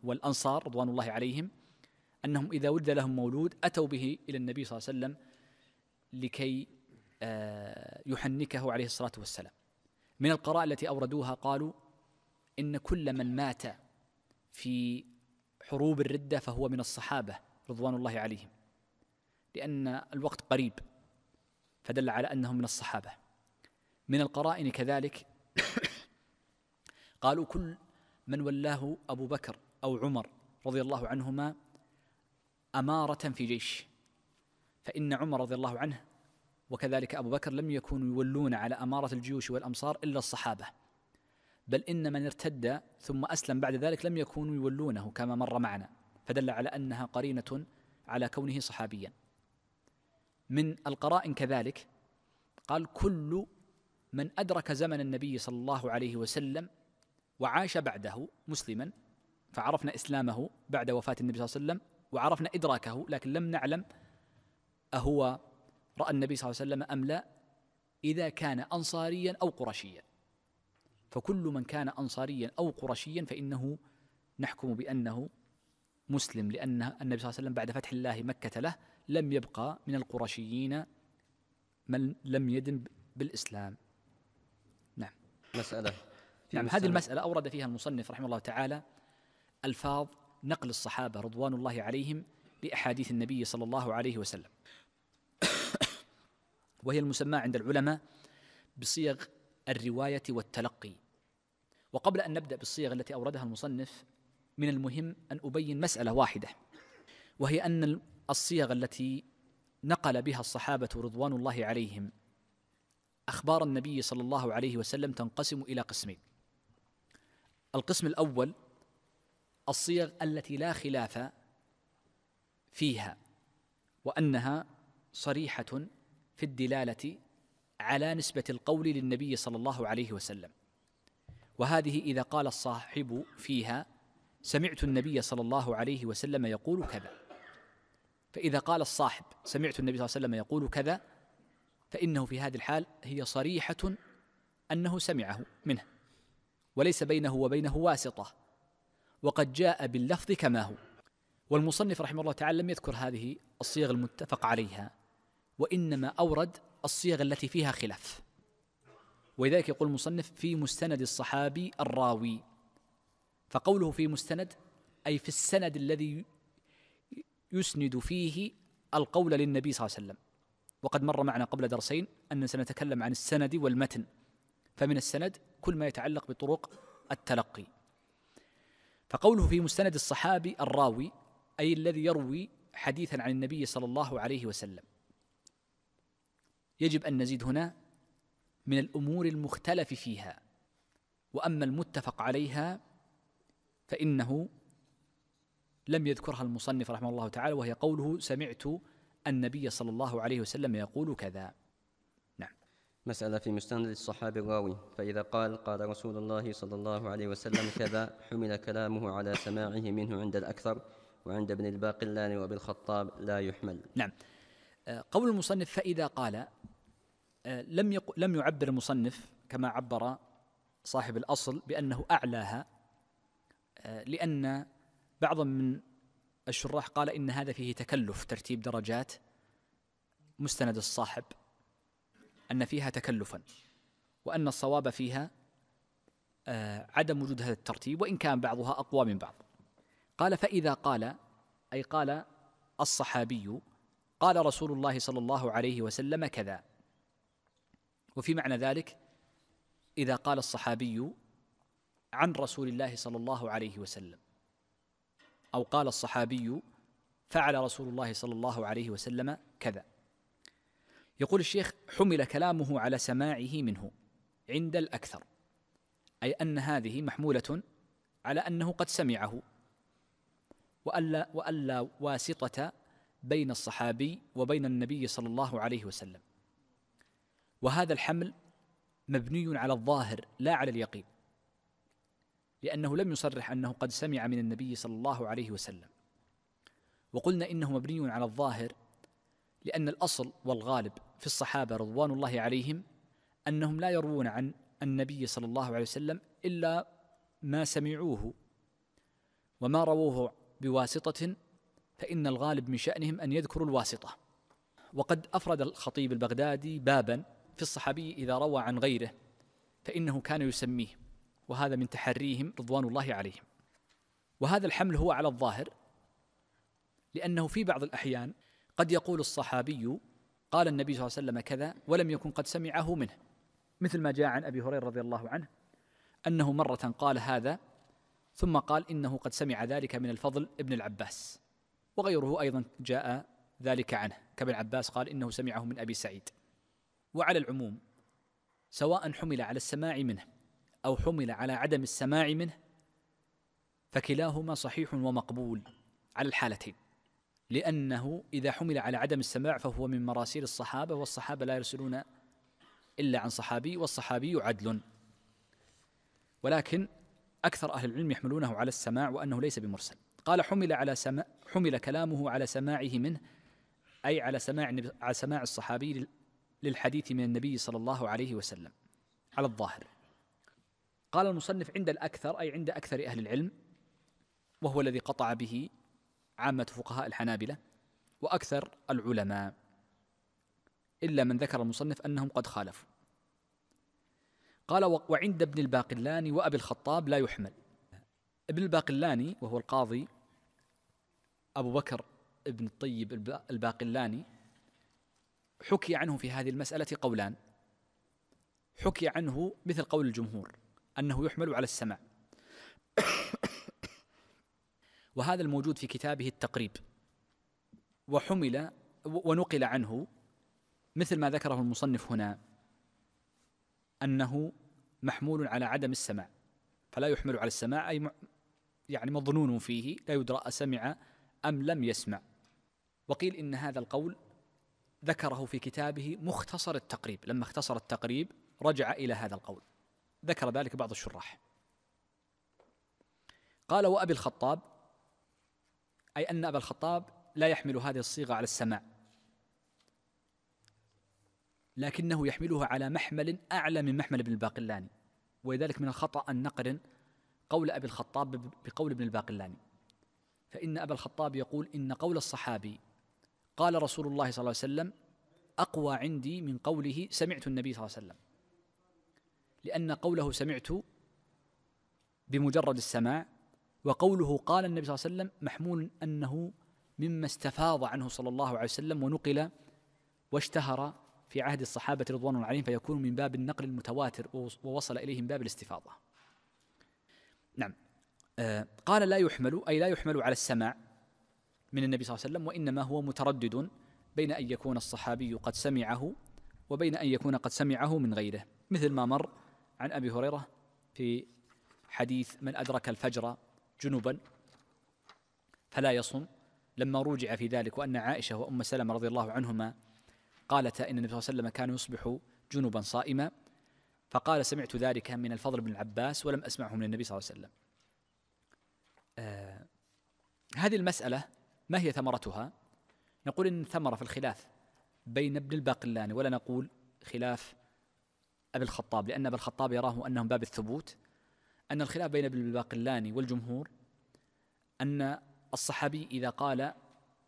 والأنصار رضوان الله عليهم أنهم إذا ولد لهم مولود أتوا به إلى النبي صلى الله عليه وسلم لكي آه، يحنكه عليه الصلاة والسلام من القراء التي أوردوها قالوا إن كل من مات في حروب الردة فهو من الصحابة رضوان الله عليهم لأن الوقت قريب فدل على أنهم من الصحابة من القرائن كذلك قالوا كل من ولاه أبو بكر أو عمر رضي الله عنهما أمارة في جيش فإن عمر رضي الله عنه وكذلك أبو بكر لم يكونوا يولون على أمارة الجيوش والأمصار إلا الصحابة بل إن من ارتد ثم أسلم بعد ذلك لم يكونوا يولونه كما مر معنا فدل على أنها قرينة على كونه صحابيا من القرائن كذلك قال كل من أدرك زمن النبي صلى الله عليه وسلم وعاش بعده مسلما فعرفنا اسلامه بعد وفاه النبي صلى الله عليه وسلم وعرفنا ادراكه لكن لم نعلم اهو راى النبي صلى الله عليه وسلم ام لا اذا كان انصاريا او قرشيا فكل من كان انصاريا او قرشيا فانه نحكم بانه مسلم لان النبي صلى الله عليه وسلم بعد فتح الله مكه له لم يبقى من القرشيين من لم يدن بالاسلام نعم مساله نعم هذه المسألة أورد فيها المصنف رحمه الله تعالى ألفاظ نقل الصحابة رضوان الله عليهم لأحاديث النبي صلى الله عليه وسلم وهي المسمى عند العلماء بصيغ الرواية والتلقي وقبل أن نبدأ بالصيغ التي أوردها المصنف من المهم أن أبين مسألة واحدة وهي أن الصيغ التي نقل بها الصحابة رضوان الله عليهم أخبار النبي صلى الله عليه وسلم تنقسم إلى قسمين القسم الاول الصيغ التي لا خلاف فيها وانها صريحه في الدلاله على نسبه القول للنبي صلى الله عليه وسلم وهذه اذا قال الصاحب فيها سمعت النبي صلى الله عليه وسلم يقول كذا فاذا قال الصاحب سمعت النبي صلى الله عليه وسلم يقول كذا فانه في هذه الحال هي صريحه انه سمعه منه وليس بينه وبينه واسطه وقد جاء باللفظ كما هو والمصنف رحمه الله تعالى لم يذكر هذه الصيغ المتفق عليها وانما اورد الصيغ التي فيها خلاف ولذلك يقول المصنف في مستند الصحابي الراوي فقوله في مستند اي في السند الذي يسند فيه القول للنبي صلى الله عليه وسلم وقد مر معنا قبل درسين ان سنتكلم عن السند والمتن فمن السند كل ما يتعلق بطرق التلقي فقوله في مستند الصحابي الراوي أي الذي يروي حديثا عن النبي صلى الله عليه وسلم يجب أن نزيد هنا من الأمور المختلف فيها وأما المتفق عليها فإنه لم يذكرها المصنف رحمه الله تعالى وهي قوله سمعت النبي صلى الله عليه وسلم يقول كذا مسألة في مستند الصحابي الراوي فإذا قال قال رسول الله صلى الله عليه وسلم كذا حمل كلامه على سماعه منه عند الأكثر وعند ابن الباقلاني وابن الخطاب لا يحمل نعم آه، قول المصنف فإذا قال آه، لم يق... لم يعبر المصنف كما عبر صاحب الأصل بأنه أعلاها آه، لأن بعضا من الشراح قال إن هذا فيه تكلف ترتيب درجات مستند الصاحب أن فيها تكلفا وأن الصواب فيها آه، عدم وجود هذا الترتيب وإن كان بعضها أقوى من بعض قال فإذا قال أي قال الصحابي قال رسول الله صلى الله عليه وسلم كذا وفي معنى ذلك إذا قال الصحابي عن رسول الله صلى الله عليه وسلم أو قال الصحابي فعل رسول الله صلى الله عليه وسلم كذا يقول الشيخ حمل كلامه على سماعه منه عند الأكثر أي أن هذه محمولة على أنه قد سمعه وألا, وألا واسطة بين الصحابي وبين النبي صلى الله عليه وسلم وهذا الحمل مبني على الظاهر لا على اليقين لأنه لم يصرح أنه قد سمع من النبي صلى الله عليه وسلم وقلنا إنه مبني على الظاهر لأن الأصل والغالب في الصحابة رضوان الله عليهم أنهم لا يروون عن النبي صلى الله عليه وسلم إلا ما سمعوه وما رووه بواسطة فإن الغالب من شأنهم أن يذكروا الواسطة وقد أفرد الخطيب البغدادي بابا في الصحابي إذا روى عن غيره فإنه كان يسميه وهذا من تحريهم رضوان الله عليهم وهذا الحمل هو على الظاهر لأنه في بعض الأحيان قد يقول الصحابي قال النبي صلى الله عليه وسلم كذا ولم يكن قد سمعه منه مثل ما جاء عن ابي هريره رضي الله عنه انه مره قال هذا ثم قال انه قد سمع ذلك من الفضل ابن العباس وغيره ايضا جاء ذلك عنه كابن عباس قال انه سمعه من ابي سعيد وعلى العموم سواء حمل على السماع منه او حمل على عدم السماع منه فكلاهما صحيح ومقبول على الحالتين لأنه إذا حمل على عدم السماع فهو من مراسيل الصحابة والصحابة لا يرسلون إلا عن صحابي والصحابي عدل ولكن أكثر أهل العلم يحملونه على السماع وأنه ليس بمرسل قال حمل على سماع حمل كلامه على سماعه منه أي على سماع على سماع الصحابي للحديث من النبي صلى الله عليه وسلم على الظاهر قال المصنف عند الأكثر أي عند أكثر أهل العلم وهو الذي قطع به عامة فقهاء الحنابلة وأكثر العلماء إلا من ذكر المصنف أنهم قد خالفوا قال وعند ابن الباقلاني وأبي الخطاب لا يحمل ابن الباقلاني وهو القاضي أبو بكر ابن الطيب الباقلاني حكي عنه في هذه المسألة قولان حكي عنه مثل قول الجمهور أنه يحمل على السمع وهذا الموجود في كتابه التقريب وحمل ونقل عنه مثل ما ذكره المصنف هنا أنه محمول على عدم السماع فلا يحمل على السماع أي يعني مظنون فيه لا يدرى أسمع أم لم يسمع وقيل إن هذا القول ذكره في كتابه مختصر التقريب لما اختصر التقريب رجع إلى هذا القول ذكر ذلك بعض الشراح قال وأبي الخطاب أي أن أبا الخطاب لا يحمل هذه الصيغة على السماع لكنه يحملها على محمل أعلى من محمل ابن الباقلاني ولذلك من الخطأ أن نقرن قول أبي الخطاب بقول ابن الباقلاني فإن أبا الخطاب يقول إن قول الصحابي قال رسول الله صلى الله عليه وسلم أقوى عندي من قوله سمعت النبي صلى الله عليه وسلم لأن قوله سمعت بمجرد السماع وقوله قال النبي صلى الله عليه وسلم محمول أنه مما استفاض عنه صلى الله عليه وسلم ونقل واشتهر في عهد الصحابة رضوان الله عليهم فيكون من باب النقل المتواتر ووصل إليه من باب الاستفاضة نعم آه، قال لا يحمل أي لا يحمل على السماع من النبي صلى الله عليه وسلم وإنما هو متردد بين أن يكون الصحابي قد سمعه وبين أن يكون قد سمعه من غيره مثل ما مر عن أبي هريرة في حديث من أدرك الفجر جنوبا فلا يصوم لما روجع في ذلك وأن عائشة وأم سلمة رضي الله عنهما قالتا إن النبي صلى الله عليه وسلم كان يصبح جنبا صائما فقال سمعت ذلك من الفضل بن العباس ولم أسمعه من النبي صلى الله عليه وسلم آه هذه المسألة ما هي ثمرتها نقول إن الثمرة في الخلاف بين ابن الباقلاني ولا نقول خلاف أبي الخطاب لأن أبي الخطاب يراه أنهم باب الثبوت أن الخلاف بين ابن الباقلاني والجمهور أن الصحابي إذا قال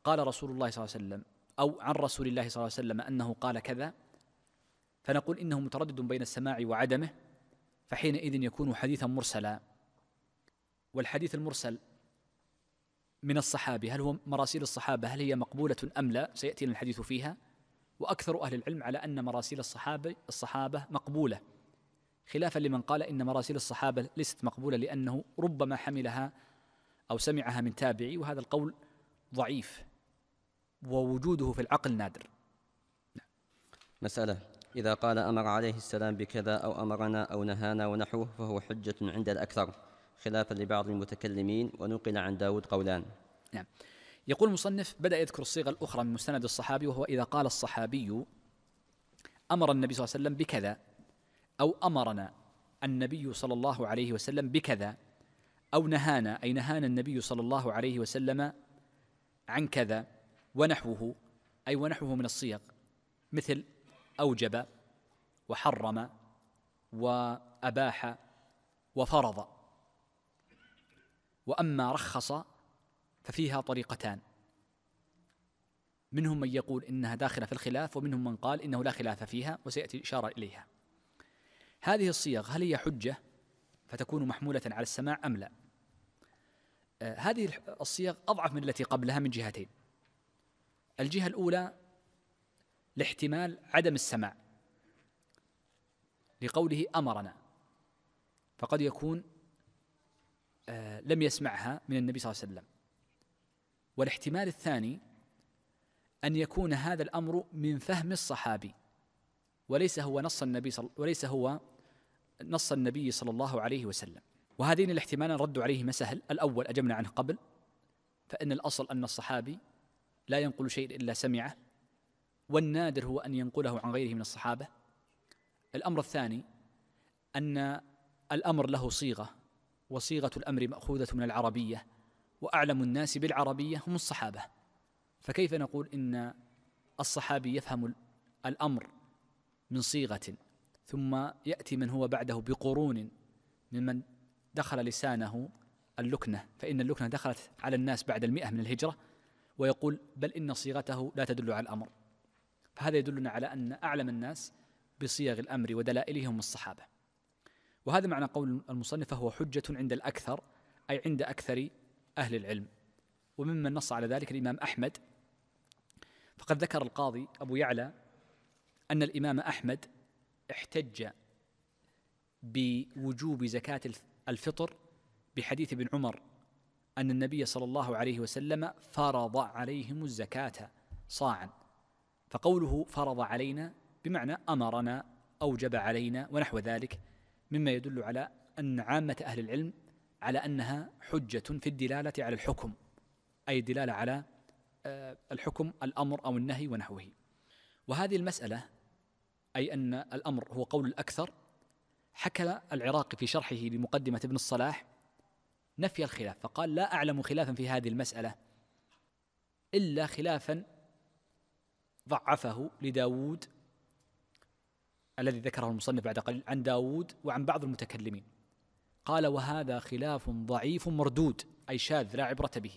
قال رسول الله صلى الله عليه وسلم أو عن رسول الله صلى الله عليه وسلم أنه قال كذا فنقول إنه متردد بين السماع وعدمه فحينئذ يكون حديثا مرسلا والحديث المرسل من الصحابة هل هو مراسيل الصحابة هل هي مقبولة أم لا سيأتينا الحديث فيها وأكثر أهل العلم على أن مراسيل الصحابة الصحابة مقبولة خلافا لمن قال إن مراسيل الصحابة ليست مقبولة لأنه ربما حملها أو سمعها من تابعي وهذا القول ضعيف ووجوده في العقل نادر مسألة إذا قال أمر عليه السلام بكذا أو أمرنا أو نهانا ونحوه فهو حجة عند الأكثر خلافا لبعض المتكلمين ونقل عن داود قولان نعم يقول المصنف بدأ يذكر الصيغة الأخرى من مستند الصحابي وهو إذا قال الصحابي أمر النبي صلى الله عليه وسلم بكذا او امرنا النبي صلى الله عليه وسلم بكذا او نهانا اي نهانا النبي صلى الله عليه وسلم عن كذا ونحوه اي ونحوه من الصيغ مثل اوجب وحرم واباح وفرض واما رخص ففيها طريقتان منهم من يقول انها داخله في الخلاف ومنهم من قال انه لا خلاف فيها وسياتي اشاره اليها هذه الصيغ هل هي حجة فتكون محمولة على السماع أم لا آه، هذه الصيغ أضعف من التي قبلها من جهتين الجهة الأولى لاحتمال عدم السماع لقوله أمرنا فقد يكون آه، لم يسمعها من النبي صلى الله عليه وسلم والاحتمال الثاني أن يكون هذا الأمر من فهم الصحابي وليس هو نص النبي صل... وليس هو نص النبي صلى الله عليه وسلم وهذين الاحتمالان ردوا عليهما سهل الأول أجبنا عنه قبل فإن الأصل أن الصحابي لا ينقل شيء إلا سمعه والنادر هو أن ينقله عن غيره من الصحابة الأمر الثاني أن الأمر له صيغة وصيغة الأمر مأخوذة من العربية وأعلم الناس بالعربية هم الصحابة فكيف نقول إن الصحابي يفهم الأمر من صيغة ثم ياتي من هو بعده بقرون ممن دخل لسانه اللكنه فان اللكنه دخلت على الناس بعد المئه من الهجره ويقول بل ان صيغته لا تدل على الامر فهذا يدلنا على ان اعلم الناس بصيغ الامر ودلائلهم الصحابه وهذا معنى قول المصنف فهو حجه عند الاكثر اي عند اكثر اهل العلم وممن نص على ذلك الامام احمد فقد ذكر القاضي ابو يعلى ان الامام احمد احتج بوجوب زكاة الفطر بحديث ابن عمر أن النبي صلى الله عليه وسلم فرض عليهم الزكاة صاعا فقوله فرض علينا بمعنى أمرنا أوجب علينا ونحو ذلك مما يدل على أن عامة أهل العلم على أنها حجة في الدلالة على الحكم أي دلالة على آه، الحكم الأمر أو النهي ونحوه وهذه المسألة أي أن الأمر هو قول الأكثر حكى العراقي في شرحه لمقدمة ابن الصلاح نفي الخلاف فقال لا أعلم خلافا في هذه المسألة إلا خلافا ضعفه لداود الذي ذكره المصنف بعد قليل عن داود وعن بعض المتكلمين قال وهذا خلاف ضعيف مردود أي شاذ لا عبرة به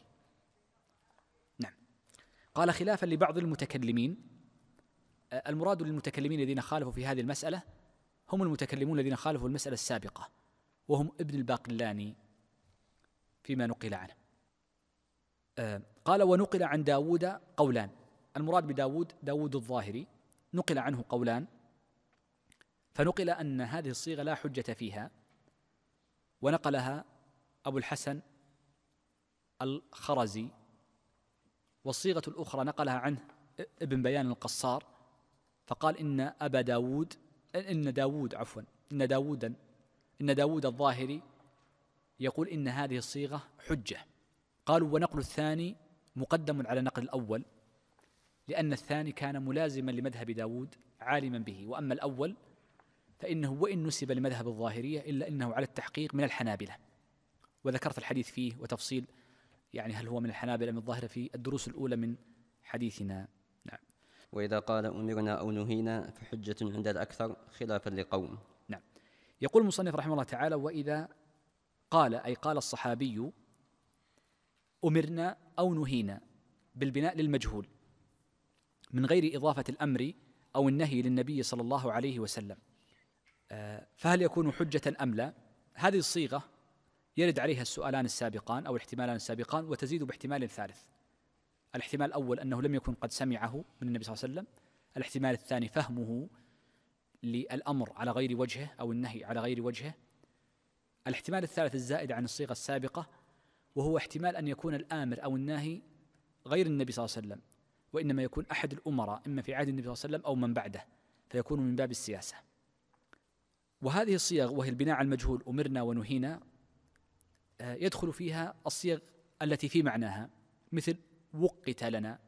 نعم قال خلافا لبعض المتكلمين المراد للمتكلمين الذين خالفوا في هذه المسألة هم المتكلمون الذين خالفوا المسألة السابقة وهم ابن الباقلاني فيما نقل عنه آه، قال ونقل عن داود قولان المراد بداود داود الظاهري نقل عنه قولان فنقل أن هذه الصيغة لا حجة فيها ونقلها أبو الحسن الخرزي والصيغة الأخرى نقلها عنه ابن بيان القصار فقال إن أبا داود إن داود عفوا إن داودا إن داود الظاهري يقول إن هذه الصيغة حجة قالوا ونقل الثاني مقدم على نقل الأول لأن الثاني كان ملازما لمذهب داود عالما به وأما الأول فإنه وإن نسب لمذهب الظاهرية إلا أنه على التحقيق من الحنابلة وذكرت الحديث فيه وتفصيل يعني هل هو من الحنابلة من الظاهرة في الدروس الأولى من حديثنا وإذا قال أمرنا أو نهينا فحجة عند الأكثر خلافا لقوم نعم يقول المصنف رحمه الله تعالى وإذا قال أي قال الصحابي أمرنا أو نهينا بالبناء للمجهول من غير إضافة الأمر أو النهي للنبي صلى الله عليه وسلم آه، فهل يكون حجة أم لا هذه الصيغة يرد عليها السؤالان السابقان أو الاحتمالان السابقان وتزيد باحتمال ثالث الاحتمال الأول أنه لم يكن قد سمعه من النبي صلى الله عليه وسلم الاحتمال الثاني فهمه للأمر على غير وجهه أو النهي على غير وجهه الاحتمال الثالث الزائد عن الصيغة السابقة وهو احتمال أن يكون الآمر أو الناهي غير النبي صلى الله عليه وسلم وإنما يكون أحد الأمراء إما في عهد النبي صلى الله عليه وسلم أو من بعده فيكون من باب السياسة وهذه الصيغ وهي البناء على المجهول أمرنا ونهينا آه، يدخل فيها الصيغ التي في معناها مثل وقت لنا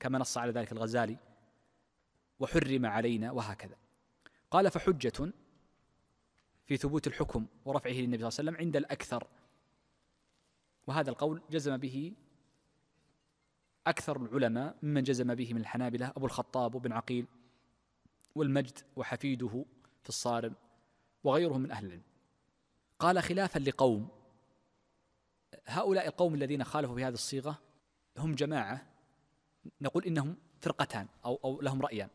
كما نص على ذلك الغزالي وحرم علينا وهكذا قال فحجة في ثبوت الحكم ورفعه للنبي صلى الله عليه وسلم عند الأكثر وهذا القول جزم به أكثر العلماء ممن جزم به من الحنابلة أبو الخطاب وابن عقيل والمجد وحفيده في الصارم وغيرهم من أهل العلم قال خلافا لقوم هؤلاء القوم الذين خالفوا بهذه الصيغة هم جماعة نقول إنهم فرقتان أو, أو لهم رأيان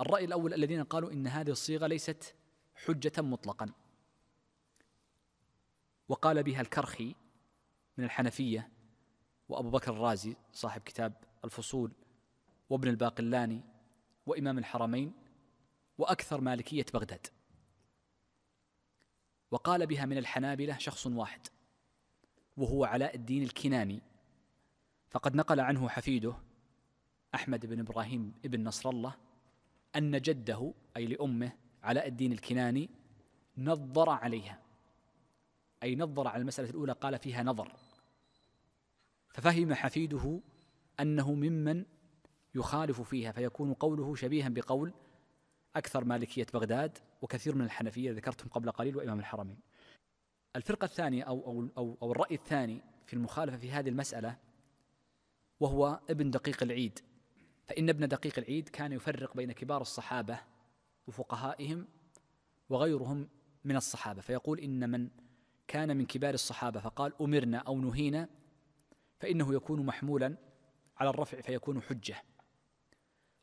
الرأي الأول الذين قالوا إن هذه الصيغة ليست حجة مطلقا وقال بها الكرخي من الحنفية وأبو بكر الرازي صاحب كتاب الفصول وابن الباقلاني وإمام الحرمين وأكثر مالكية بغداد وقال بها من الحنابلة شخص واحد وهو علاء الدين الكناني فقد نقل عنه حفيده أحمد بن إبراهيم بن نصر الله أن جده أي لأمه علاء الدين الكناني نظر عليها أي نظر على المسألة الأولى قال فيها نظر ففهم حفيده أنه ممن يخالف فيها فيكون قوله شبيها بقول أكثر مالكية بغداد وكثير من الحنفية ذكرتهم قبل قليل وإمام الحرمين الفرقة الثانية أو, أو, أو, أو الرأي الثاني في المخالفة في هذه المسألة وهو ابن دقيق العيد فإن ابن دقيق العيد كان يفرق بين كبار الصحابة وفقهائهم وغيرهم من الصحابة فيقول إن من كان من كبار الصحابة فقال أمرنا أو نهينا فإنه يكون محمولا على الرفع فيكون حجة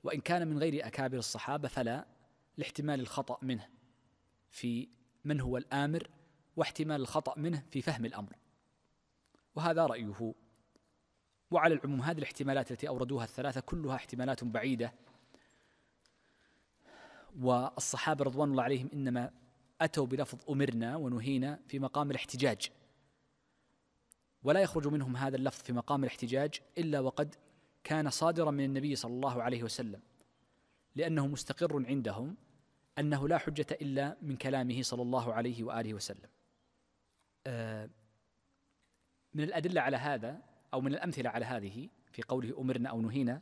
وإن كان من غير أكابر الصحابة فلا لاحتمال الخطأ منه في من هو الآمر واحتمال الخطأ منه في فهم الأمر وهذا رأيه وعلى العموم هذه الاحتمالات التي أوردوها الثلاثة كلها احتمالات بعيدة والصحابة رضوان الله عليهم إنما أتوا بلفظ أمرنا ونهينا في مقام الاحتجاج ولا يخرج منهم هذا اللفظ في مقام الاحتجاج إلا وقد كان صادرا من النبي صلى الله عليه وسلم لأنه مستقر عندهم أنه لا حجة إلا من كلامه صلى الله عليه وآله وسلم آه، من الأدلة على هذا أو من الأمثلة على هذه في قوله أمرنا أو نهينا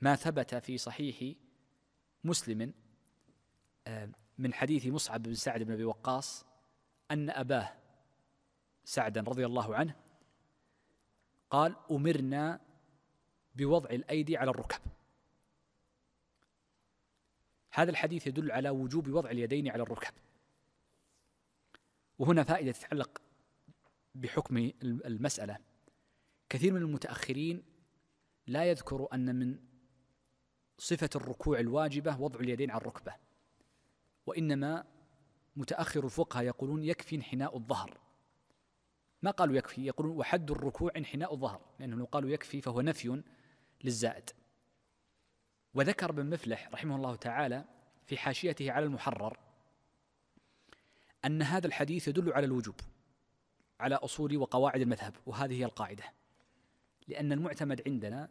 ما ثبت في صحيح مسلم آه، من حديث مصعب بن سعد بن أبي وقاص أن أباه سعدا رضي الله عنه قال أمرنا بوضع الأيدي على الركب هذا الحديث يدل على وجوب وضع اليدين على الركب وهنا فائدة تتعلق بحكم المسألة كثير من المتاخرين لا يذكر ان من صفه الركوع الواجبه وضع اليدين على الركبه وانما متاخر الفقهاء يقولون يكفي انحناء الظهر ما قالوا يكفي يقولون وحد الركوع انحناء الظهر لأنه لو قالوا يكفي فهو نفي للزائد وذكر ابن مفلح رحمه الله تعالى في حاشيته على المحرر أن هذا الحديث يدل على الوجوب على أصول وقواعد المذهب وهذه هي القاعدة لأن المعتمد عندنا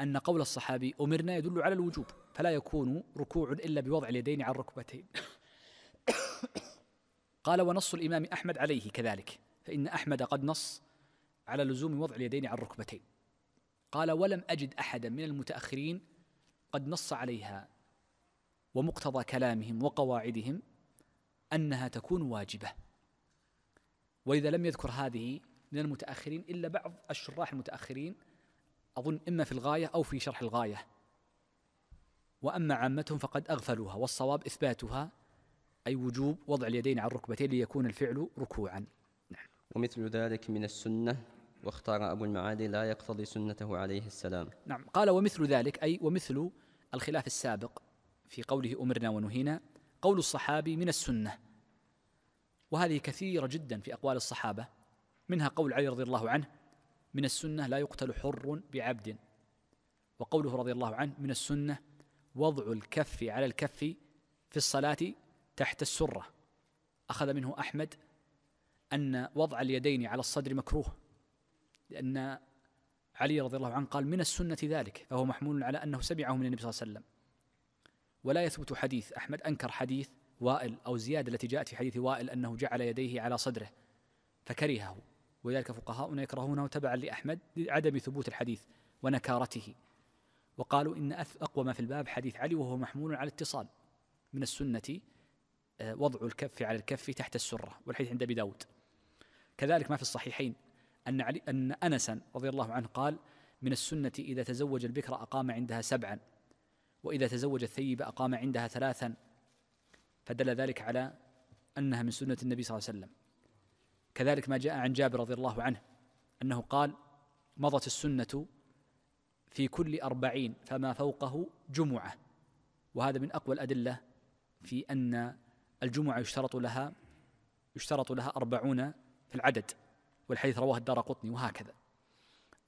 أن قول الصحابي أمرنا يدل على الوجوب فلا يكون ركوع إلا بوضع اليدين على الركبتين قال ونص الإمام أحمد عليه كذلك فإن أحمد قد نص على لزوم وضع اليدين على الركبتين قال ولم أجد أحدا من المتأخرين قد نص عليها ومقتضى كلامهم وقواعدهم أنها تكون واجبة ولذا لم يذكر هذه من المتأخرين إلا بعض الشراح المتأخرين أظن إما في الغاية أو في شرح الغاية وأما عامتهم فقد أغفلوها والصواب إثباتها أي وجوب وضع اليدين على الركبتين ليكون الفعل ركوعا نعم. ومثل ذلك من السنة واختار أبو المعالي لا يقتضي سنته عليه السلام نعم قال ومثل ذلك أي ومثل الخلاف السابق في قوله أمرنا ونهينا قول الصحابي من السنة وهذه كثيرة جدا في أقوال الصحابة منها قول علي رضي الله عنه من السنة لا يقتل حر بعبد وقوله رضي الله عنه من السنة وضع الكف على الكف في الصلاة تحت السرة أخذ منه أحمد أن وضع اليدين على الصدر مكروه لأن علي رضي الله عنه قال من السنة ذلك فهو محمول على أنه سمعه من النبي صلى الله عليه وسلم ولا يثبت حديث أحمد أنكر حديث وائل أو زيادة التي جاءت في حديث وائل أنه جعل يديه على صدره فكرهه وذلك فقهاؤنا يكرهونه تبعا لأحمد لعدم ثبوت الحديث ونكارته وقالوا إن أقوى ما في الباب حديث علي وهو محمول على اتصال من السنة آه، وضع الكف على الكف تحت السرة والحديث عند أبي داود كذلك ما في الصحيحين أن, علي أن أنسا رضي الله عنه قال من السنة إذا تزوج البكر أقام عندها سبعا وإذا تزوج الثيب أقام عندها ثلاثا فدل ذلك على أنها من سنة النبي صلى الله عليه وسلم كذلك ما جاء عن جابر رضي الله عنه أنه قال مضت السنة في كل أربعين فما فوقه جمعة وهذا من أقوى الأدلة في أن الجمعة يشترط لها يشترط لها أربعون في العدد والحديث رواه الدار قطني وهكذا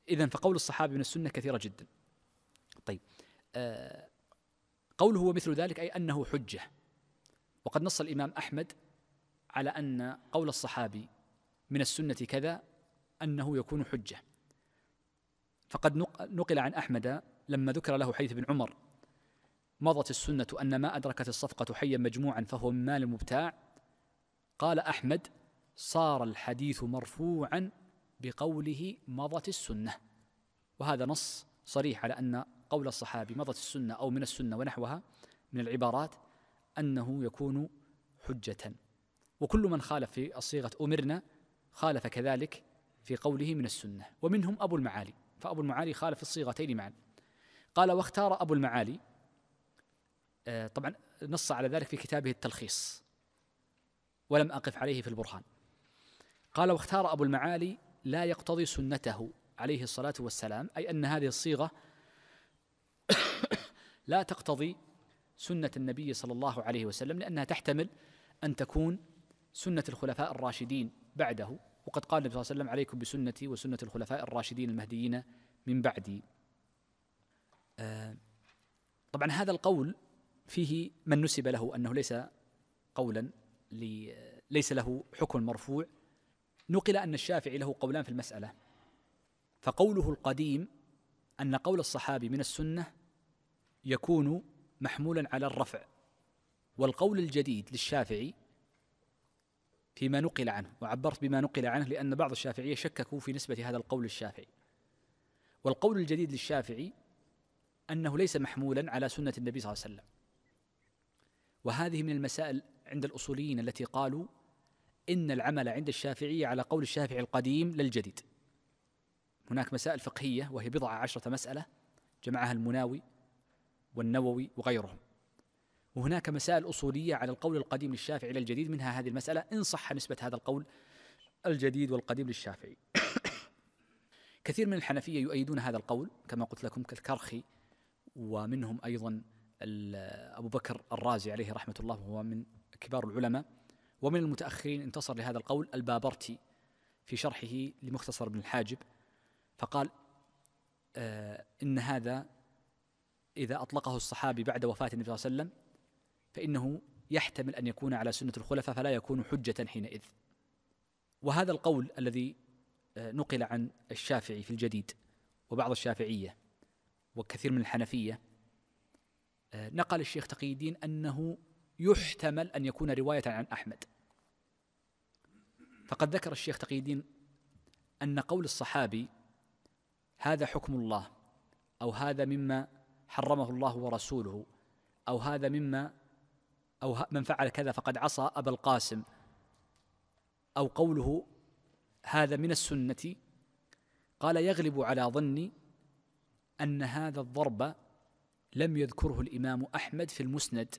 إذا فقول الصحابي من السنة كثيرة جدا طيب آه قوله هو مثل ذلك أي أنه حجة وقد نص الإمام أحمد على أن قول الصحابي من السنة كذا أنه يكون حجة فقد نقل عن أحمد لما ذكر له حديث بن عمر مضت السنة أن ما أدركت الصفقة حيا مجموعا فهو من مال المبتاع قال أحمد صار الحديث مرفوعا بقوله مضت السنة وهذا نص صريح على أن قول الصحابي مضت السنة أو من السنة ونحوها من العبارات أنه يكون حجة وكل من خالف في الصيغة أمرنا خالف كذلك في قوله من السنة ومنهم أبو المعالي فأبو المعالي خالف الصيغتين معا قال واختار أبو المعالي آه، طبعا نص على ذلك في كتابه التلخيص ولم أقف عليه في البرهان قال واختار أبو المعالي لا يقتضي سنته عليه الصلاة والسلام أي أن هذه الصيغة لا تقتضي سنة النبي صلى الله عليه وسلم لأنها تحتمل أن تكون سنة الخلفاء الراشدين بعده وقد قال النبي صلى الله عليه وسلم عليكم بسنتي وسنة الخلفاء الراشدين المهديين من بعدي آه، طبعا هذا القول فيه من نسب له أنه ليس قولا لي ليس له حكم مرفوع نقل أن الشافعي له قولان في المسألة فقوله القديم أن قول الصحابي من السنة يكون محمولا على الرفع والقول الجديد للشافعي فيما نقل عنه وعبرت بما نقل عنه لأن بعض الشافعية شككوا في نسبة هذا القول للشافعي والقول الجديد للشافعي أنه ليس محمولا على سنة النبي صلى الله عليه وسلم وهذه من المسائل عند الأصوليين التي قالوا إن العمل عند الشافعية على قول الشافعي القديم للجديد هناك مسائل فقهية وهي بضع عشرة مسألة جمعها المناوي والنووي وغيرهم وهناك مسائل أصولية على القول القديم للشافعي إلى الجديد منها هذه المسألة إن صح نسبة هذا القول الجديد والقديم للشافعي كثير من الحنفية يؤيدون هذا القول كما قلت لكم كالكرخي ومنهم أيضا أبو بكر الرازي عليه رحمة الله وهو من كبار العلماء ومن المتأخرين انتصر لهذا القول البابرتي في شرحه لمختصر ابن الحاجب فقال آه إن هذا إذا أطلقه الصحابي بعد وفاة النبي صلى الله عليه وسلم فإنه يحتمل أن يكون على سنة الخلفاء فلا يكون حجة حينئذ وهذا القول الذي آه، نقل عن الشافعي في الجديد وبعض الشافعية وكثير من الحنفية آه، نقل الشيخ تقي الدين أنه يحتمل أن يكون رواية عن أحمد فقد ذكر الشيخ تقي الدين أن قول الصحابي هذا حكم الله أو هذا مما حرمه الله ورسوله أو هذا مما أو من فعل كذا فقد عصى أبا القاسم أو قوله هذا من السنة قال يغلب على ظني أن هذا الضرب لم يذكره الإمام أحمد في المسند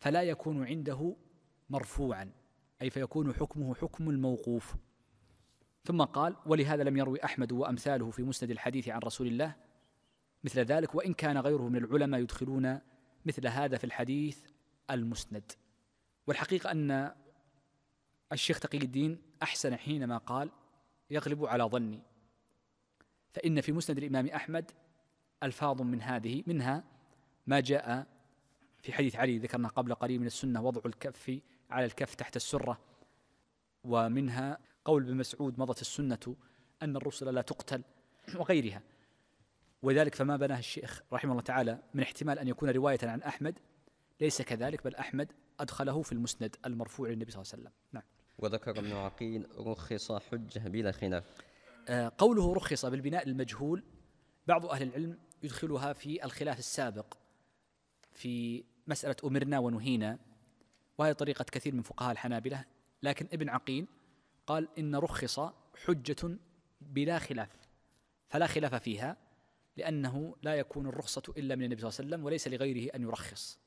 فلا يكون عنده مرفوعا أي فيكون حكمه حكم الموقوف ثم قال ولهذا لم يروي أحمد وأمثاله في مسند الحديث عن رسول الله مثل ذلك وإن كان غيره من العلماء يدخلون مثل هذا في الحديث المسند والحقيقة أن الشيخ تقي الدين أحسن حينما قال يغلب على ظني فإن في مسند الإمام أحمد ألفاظ من هذه منها ما جاء في حديث علي ذكرنا قبل قليل من السنة وضع الكف على الكف تحت السرة ومنها قول ابن مسعود مضت السنة أن الرسل لا تقتل وغيرها وذلك فما بناه الشيخ رحمه الله تعالى من احتمال أن يكون رواية عن أحمد ليس كذلك بل أحمد أدخله في المسند المرفوع للنبي صلى الله عليه وسلم نعم وذكر ابن عقيل رخص حجة بلا خلاف آه، قوله رخص بالبناء المجهول بعض أهل العلم يدخلها في الخلاف السابق في مسألة أمرنا ونهينا وهي طريقة كثير من فقهاء الحنابلة لكن ابن عقيل قال إن رخص حجة بلا خلاف فلا خلاف فيها لأنه لا يكون الرخصة إلا من النبي صلى الله عليه وسلم وليس لغيره أن يرخص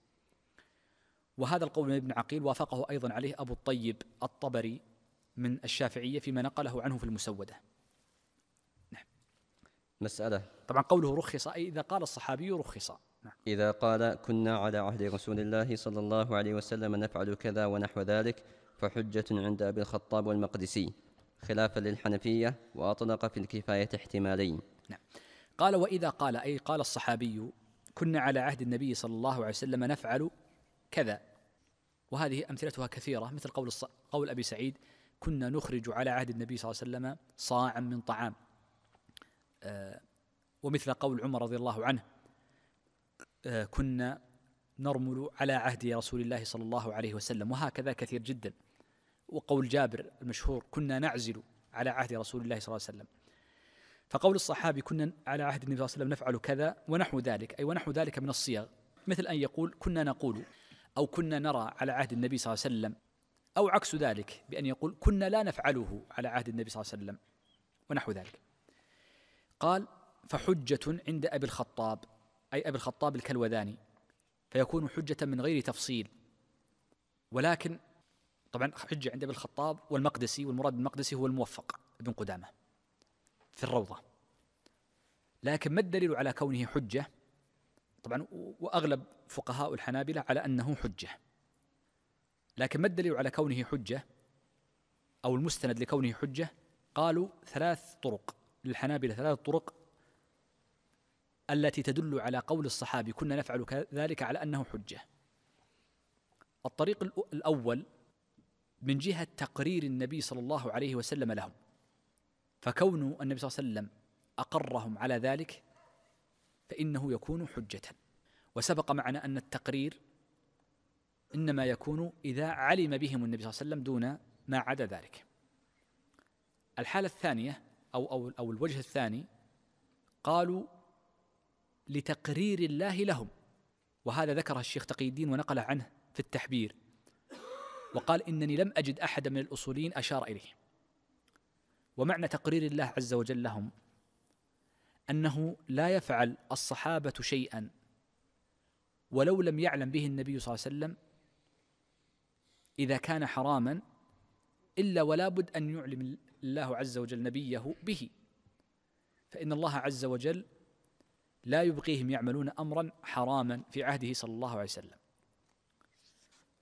وهذا القول من ابن عقيل وافقه أيضا عليه أبو الطيب الطبري من الشافعية فيما نقله عنه في المسودة نعم مسألة طبعا قوله رخص أي إذا قال الصحابي رخص نعم. إذا قال كنا على عهد رسول الله صلى الله عليه وسلم نفعل كذا ونحو ذلك فحجة عند أبي الخطاب والمقدسي خلافا للحنفية وأطلق في الكفاية احتمالين نعم. قال وإذا قال أي قال الصحابي كنا على عهد النبي صلى الله عليه وسلم نفعل كذا وهذه أمثلتها كثيرة مثل قول الص... قول أبي سعيد كنا نخرج على عهد النبي صلى الله عليه وسلم صاعا من طعام آه ومثل قول عمر رضي الله عنه آه كنا نرمل على عهد رسول الله صلى الله عليه وسلم وهكذا كثير جدا وقول جابر المشهور كنا نعزل على عهد رسول الله صلى الله عليه وسلم فقول الصحابي كنا على عهد النبي صلى الله عليه وسلم نفعل كذا ونحو ذلك أي ونحو ذلك من الصيغ مثل أن يقول كنا نقول أو كنا نرى على عهد النبي صلى الله عليه وسلم أو عكس ذلك بأن يقول كنا لا نفعله على عهد النبي صلى الله عليه وسلم ونحو ذلك قال فحجة عند أبي الخطاب أي أبي الخطاب الكلوذاني فيكون حجة من غير تفصيل ولكن طبعا حجة عند أبي الخطاب والمقدسي والمراد بالمقدسي هو الموفق ابن قدامة في الروضة لكن ما الدليل على كونه حجة طبعا وأغلب فقهاء الحنابلة على أنه حجة لكن ما الدليل على كونه حجة أو المستند لكونه حجة قالوا ثلاث طرق للحنابلة ثلاث طرق التي تدل على قول الصحابي كنا نفعل ذلك على أنه حجة الطريق الأول من جهة تقرير النبي صلى الله عليه وسلم لهم فكون النبي صلى الله عليه وسلم أقرهم على ذلك فإنه يكون حجة وسبق معنا أن التقرير إنما يكون إذا علم بهم النبي صلى الله عليه وسلم دون ما عدا ذلك الحالة الثانية أو, أو, أو الوجه الثاني قالوا لتقرير الله لهم وهذا ذكره الشيخ تقي الدين ونقله عنه في التحبير وقال إنني لم أجد أحدا من الأصوليين أشار إليه ومعنى تقرير الله عز وجل لهم أنه لا يفعل الصحابة شيئا ولو لم يعلم به النبي صلى الله عليه وسلم إذا كان حراما إلا ولا بد أن يعلم الله عز وجل نبيه به فإن الله عز وجل لا يبقيهم يعملون أمرا حراما في عهده صلى الله عليه وسلم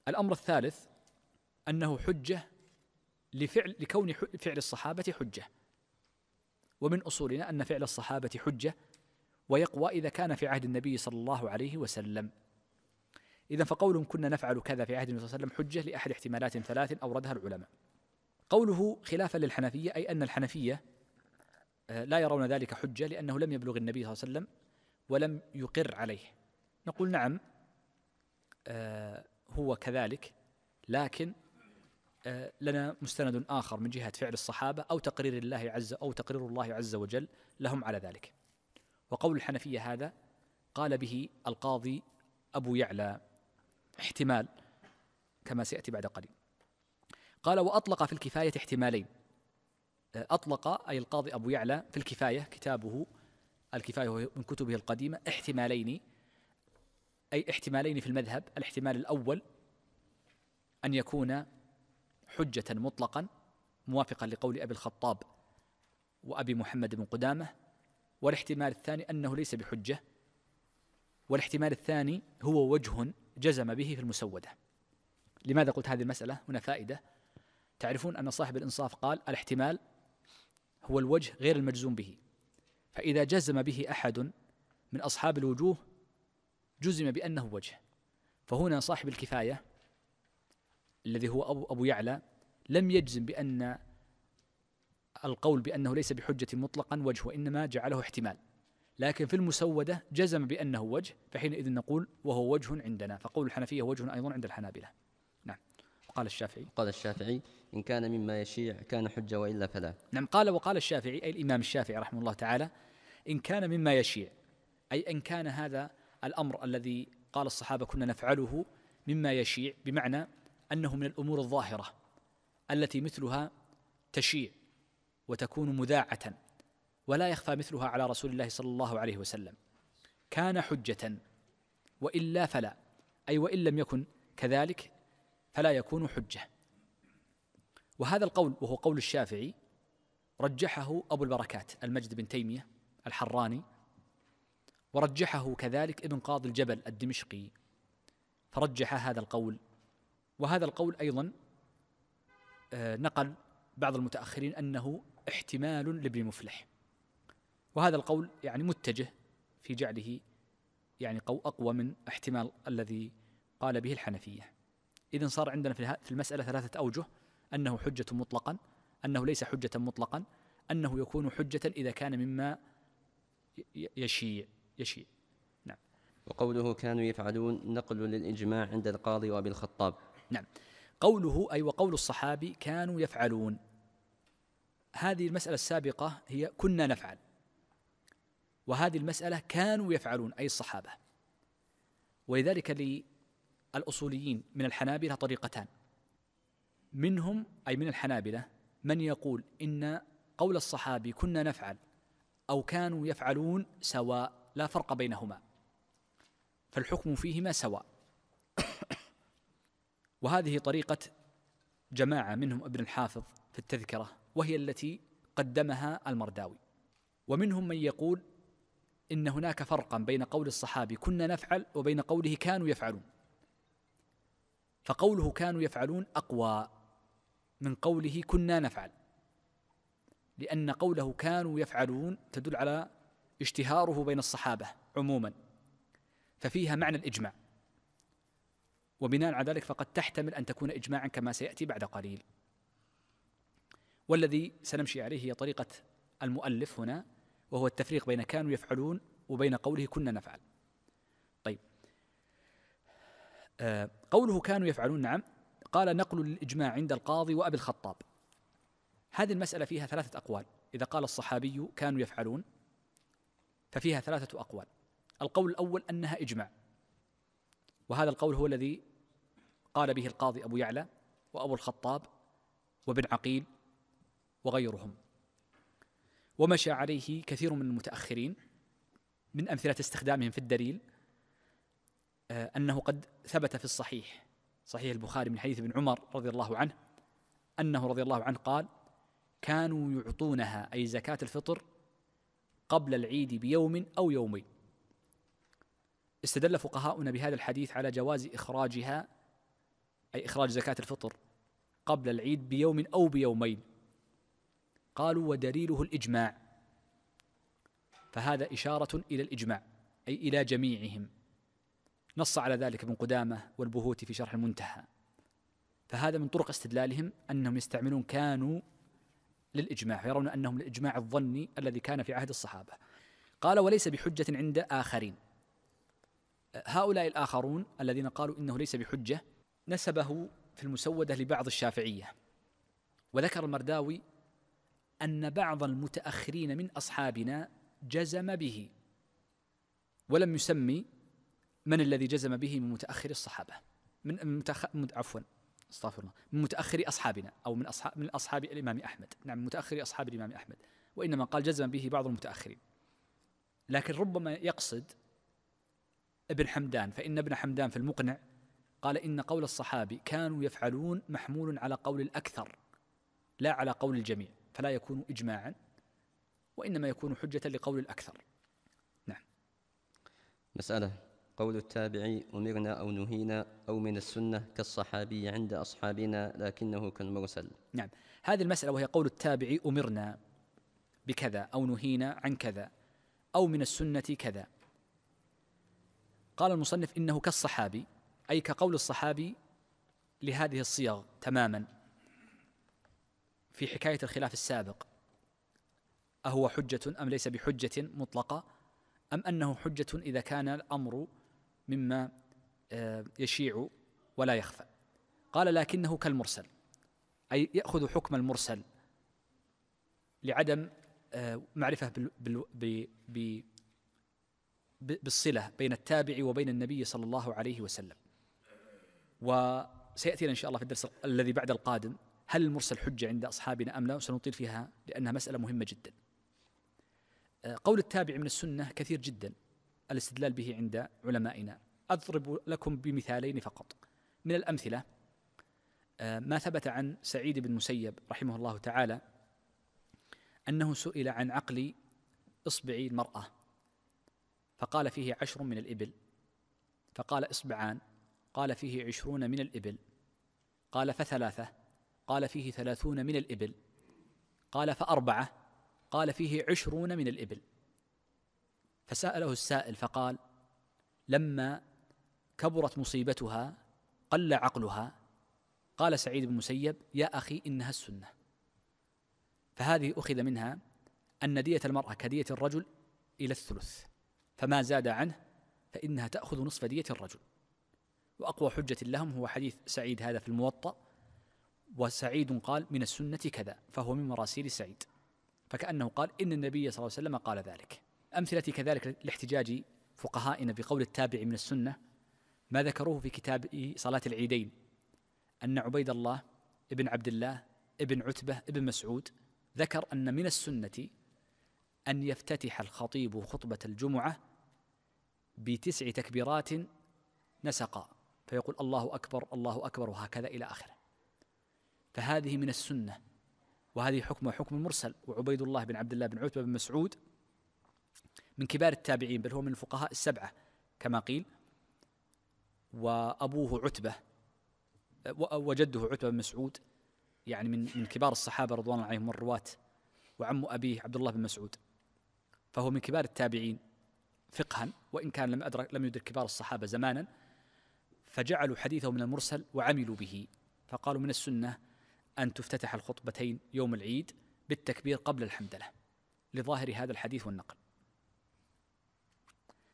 الأمر الثالث أنه حجة لفعل لكون فعل الصحابة حجة ومن أصولنا أن فعل الصحابة حجة ويقوى إذا كان في عهد النبي صلى الله عليه وسلم إذا فقول كنا نفعل كذا في عهد النبي صلى الله عليه وسلم حجة لأحد احتمالات ثلاث أوردها العلماء قوله خلافا للحنفية أي أن الحنفية آه، لا يرون ذلك حجة لأنه لم يبلغ النبي صلى الله عليه وسلم ولم يقر عليه نقول نعم آه، هو كذلك لكن آه، لنا مستند آخر من جهة فعل الصحابة أو تقرير الله عز أو تقرير الله عز وجل لهم على ذلك وقول الحنفية هذا قال به القاضي أبو يعلى احتمال كما سيأتي بعد قليل قال وأطلق في الكفاية احتمالين آه، أطلق أي القاضي أبو يعلى في الكفاية كتابه الكفاية من كتبه القديمة احتمالين أي احتمالين في المذهب الاحتمال الأول أن يكون حجة مطلقا موافقا لقول أبي الخطاب وأبي محمد بن قدامة والاحتمال الثاني أنه ليس بحجة والاحتمال الثاني هو وجه جزم به في المسودة لماذا قلت هذه المسألة؟ هنا فائدة تعرفون أن صاحب الإنصاف قال الاحتمال هو الوجه غير المجزوم به فإذا جزم به أحد من أصحاب الوجوه جزم بأنه وجه فهنا صاحب الكفاية الذي هو أبو, أبو يعلى لم يجزم بأن القول بأنه ليس بحجة مطلقا وجه وإنما جعله احتمال لكن في المسودة جزم بأنه وجه فحينئذ نقول وهو وجه عندنا فقول الحنفية وجه أيضا عند الحنابلة نعم وقال الشافعي قال الشافعي إن كان مما يشيع كان حجة وإلا فلا نعم قال وقال الشافعي أي الإمام الشافعي رحمه الله تعالى إن كان مما يشيع أي إن كان هذا الأمر الذي قال الصحابة كنا نفعله مما يشيع بمعنى أنه من الأمور الظاهرة التي مثلها تشيع وتكون مذاعه ولا يخفى مثلها على رسول الله صلى الله عليه وسلم كان حجه والا فلا اي وان لم يكن كذلك فلا يكون حجه وهذا القول وهو قول الشافعي رجحه ابو البركات المجد بن تيميه الحراني ورجحه كذلك ابن قاضي الجبل الدمشقي فرجح هذا القول وهذا القول ايضا آه، نقل بعض المتاخرين انه احتمال لابن مفلح وهذا القول يعني متجه في جعله يعني قو أقوى من احتمال الذي قال به الحنفية إذا صار عندنا في المسألة ثلاثة أوجه أنه حجة مطلقا أنه ليس حجة مطلقا أنه يكون حجة إذا كان مما يشيع يشيع نعم وقوله كانوا يفعلون نقل للإجماع عند القاضي وأبي الخطاب نعم قوله أي وقول الصحابي كانوا يفعلون هذه المسألة السابقة هي كنا نفعل وهذه المسألة كانوا يفعلون أي الصحابة ولذلك للأصوليين من الحنابلة طريقتان منهم أي من الحنابلة من يقول إن قول الصحابي كنا نفعل أو كانوا يفعلون سواء لا فرق بينهما فالحكم فيهما سواء وهذه طريقة جماعة منهم ابن الحافظ في التذكرة وهي التي قدمها المرداوي ومنهم من يقول ان هناك فرقا بين قول الصحابي كنا نفعل وبين قوله كانوا يفعلون فقوله كانوا يفعلون اقوى من قوله كنا نفعل لان قوله كانوا يفعلون تدل على اشتهاره بين الصحابه عموما ففيها معنى الاجماع وبناء على ذلك فقد تحتمل ان تكون اجماعا كما سياتي بعد قليل والذي سنمشي عليه هي طريقة المؤلف هنا وهو التفريق بين كانوا يفعلون وبين قوله كنا نفعل طيب آه، قوله كانوا يفعلون نعم قال نقل الإجماع عند القاضي وأبي الخطاب هذه المسألة فيها ثلاثة أقوال إذا قال الصحابي كانوا يفعلون ففيها ثلاثة أقوال القول الأول أنها إجماع وهذا القول هو الذي قال به القاضي أبو يعلى وأبو الخطاب وابن عقيل وغيرهم ومشى عليه كثير من المتأخرين من أمثلة استخدامهم في الدليل آه، أنه قد ثبت في الصحيح صحيح البخاري من حديث ابن عمر رضي الله عنه أنه رضي الله عنه قال كانوا يعطونها أي زكاة الفطر قبل العيد بيوم أو يومين استدل فقهاؤنا بهذا الحديث على جواز إخراجها أي إخراج زكاة الفطر قبل العيد بيوم أو بيومين قالوا ودليله الإجماع فهذا إشارة إلى الإجماع أي إلى جميعهم نص على ذلك ابن قدامة والبهوتي في شرح المنتهى فهذا من طرق استدلالهم أنهم يستعملون كانوا للإجماع يرون أنهم الإجماع الظني الذي كان في عهد الصحابة قال وليس بحجة عند آخرين هؤلاء الآخرون الذين قالوا إنه ليس بحجة نسبه في المسودة لبعض الشافعية وذكر المرداوي ان بعض المتاخرين من اصحابنا جزم به ولم يسمي من الذي جزم به من متاخر الصحابه من متأخ... عفوا استغفر الله من متاخر اصحابنا او من اصحاب من اصحاب الامام احمد نعم من متاخر اصحاب الامام احمد وانما قال جزم به بعض المتاخرين لكن ربما يقصد ابن حمدان فان ابن حمدان في المقنع قال ان قول الصحابي كانوا يفعلون محمول على قول الاكثر لا على قول الجميع فلا يكون إجماعا وإنما يكون حجة لقول الأكثر نعم مسألة قول التابعي أمرنا أو نهينا أو من السنة كالصحابي عند أصحابنا لكنه كالمرسل نعم هذه المسألة وهي قول التابعي أمرنا بكذا أو نهينا عن كذا أو من السنة كذا قال المصنف إنه كالصحابي أي كقول الصحابي لهذه الصيغ تماما في حكاية الخلاف السابق أهو حجة أم ليس بحجة مطلقة أم أنه حجة إذا كان الأمر مما آه، يشيع ولا يخفى قال لكنه كالمرسل أي يأخذ حكم المرسل لعدم آه، معرفة بالصلة بين التابع وبين النبي صلى الله عليه وسلم وسيأتينا إن شاء الله في الدرس الذي بعد القادم هل المرسل حجة عند أصحابنا أم لا وسنطيل فيها لأنها مسألة مهمة جدا آه، قول التابع من السنة كثير جدا الاستدلال به عند علمائنا أضرب لكم بمثالين فقط من الأمثلة آه، ما ثبت عن سعيد بن مسيب رحمه الله تعالى أنه سئل عن عقل إصبع المرأة فقال فيه عشر من الإبل فقال إصبعان قال فيه عشرون من الإبل قال فثلاثة قال فيه ثلاثون من الإبل قال فأربعة قال فيه عشرون من الإبل فسأله السائل فقال لما كبرت مصيبتها قل عقلها قال سعيد بن مسيب يا أخي إنها السنة فهذه أخذ منها أن دية المرأة كدية الرجل إلى الثلث فما زاد عنه فإنها تأخذ نصف دية الرجل وأقوى حجة لهم هو حديث سعيد هذا في الموطأ وسعيد قال من السنة كذا فهو من مراسيل سعيد فكأنه قال إن النبي صلى الله عليه وسلم قال ذلك أمثلة كذلك لاحتجاج فقهائنا بقول التابع من السنة ما ذكروه في كتاب صلاة العيدين أن عبيد الله ابن عبد الله ابن عتبة ابن مسعود ذكر أن من السنة أن يفتتح الخطيب خطبة الجمعة بتسع تكبيرات نسقا فيقول الله أكبر الله أكبر وهكذا إلى آخره فهذه من السنة وهذه حكم حكم المرسل وعبيد الله بن عبد الله بن عتبة بن مسعود من كبار التابعين بل هو من الفقهاء السبعة كما قيل وأبوه عتبة وجده عتبة بن مسعود يعني من من كبار الصحابة رضوان الله عليهم والرواة وعم أبيه عبد الله بن مسعود فهو من كبار التابعين فقها وإن كان لم أدرك لم يدرك كبار الصحابة زمانا فجعلوا حديثه من المرسل وعملوا به فقالوا من السنه أن تفتتح الخطبتين يوم العيد بالتكبير قبل الحمدلة لظاهر هذا الحديث والنقل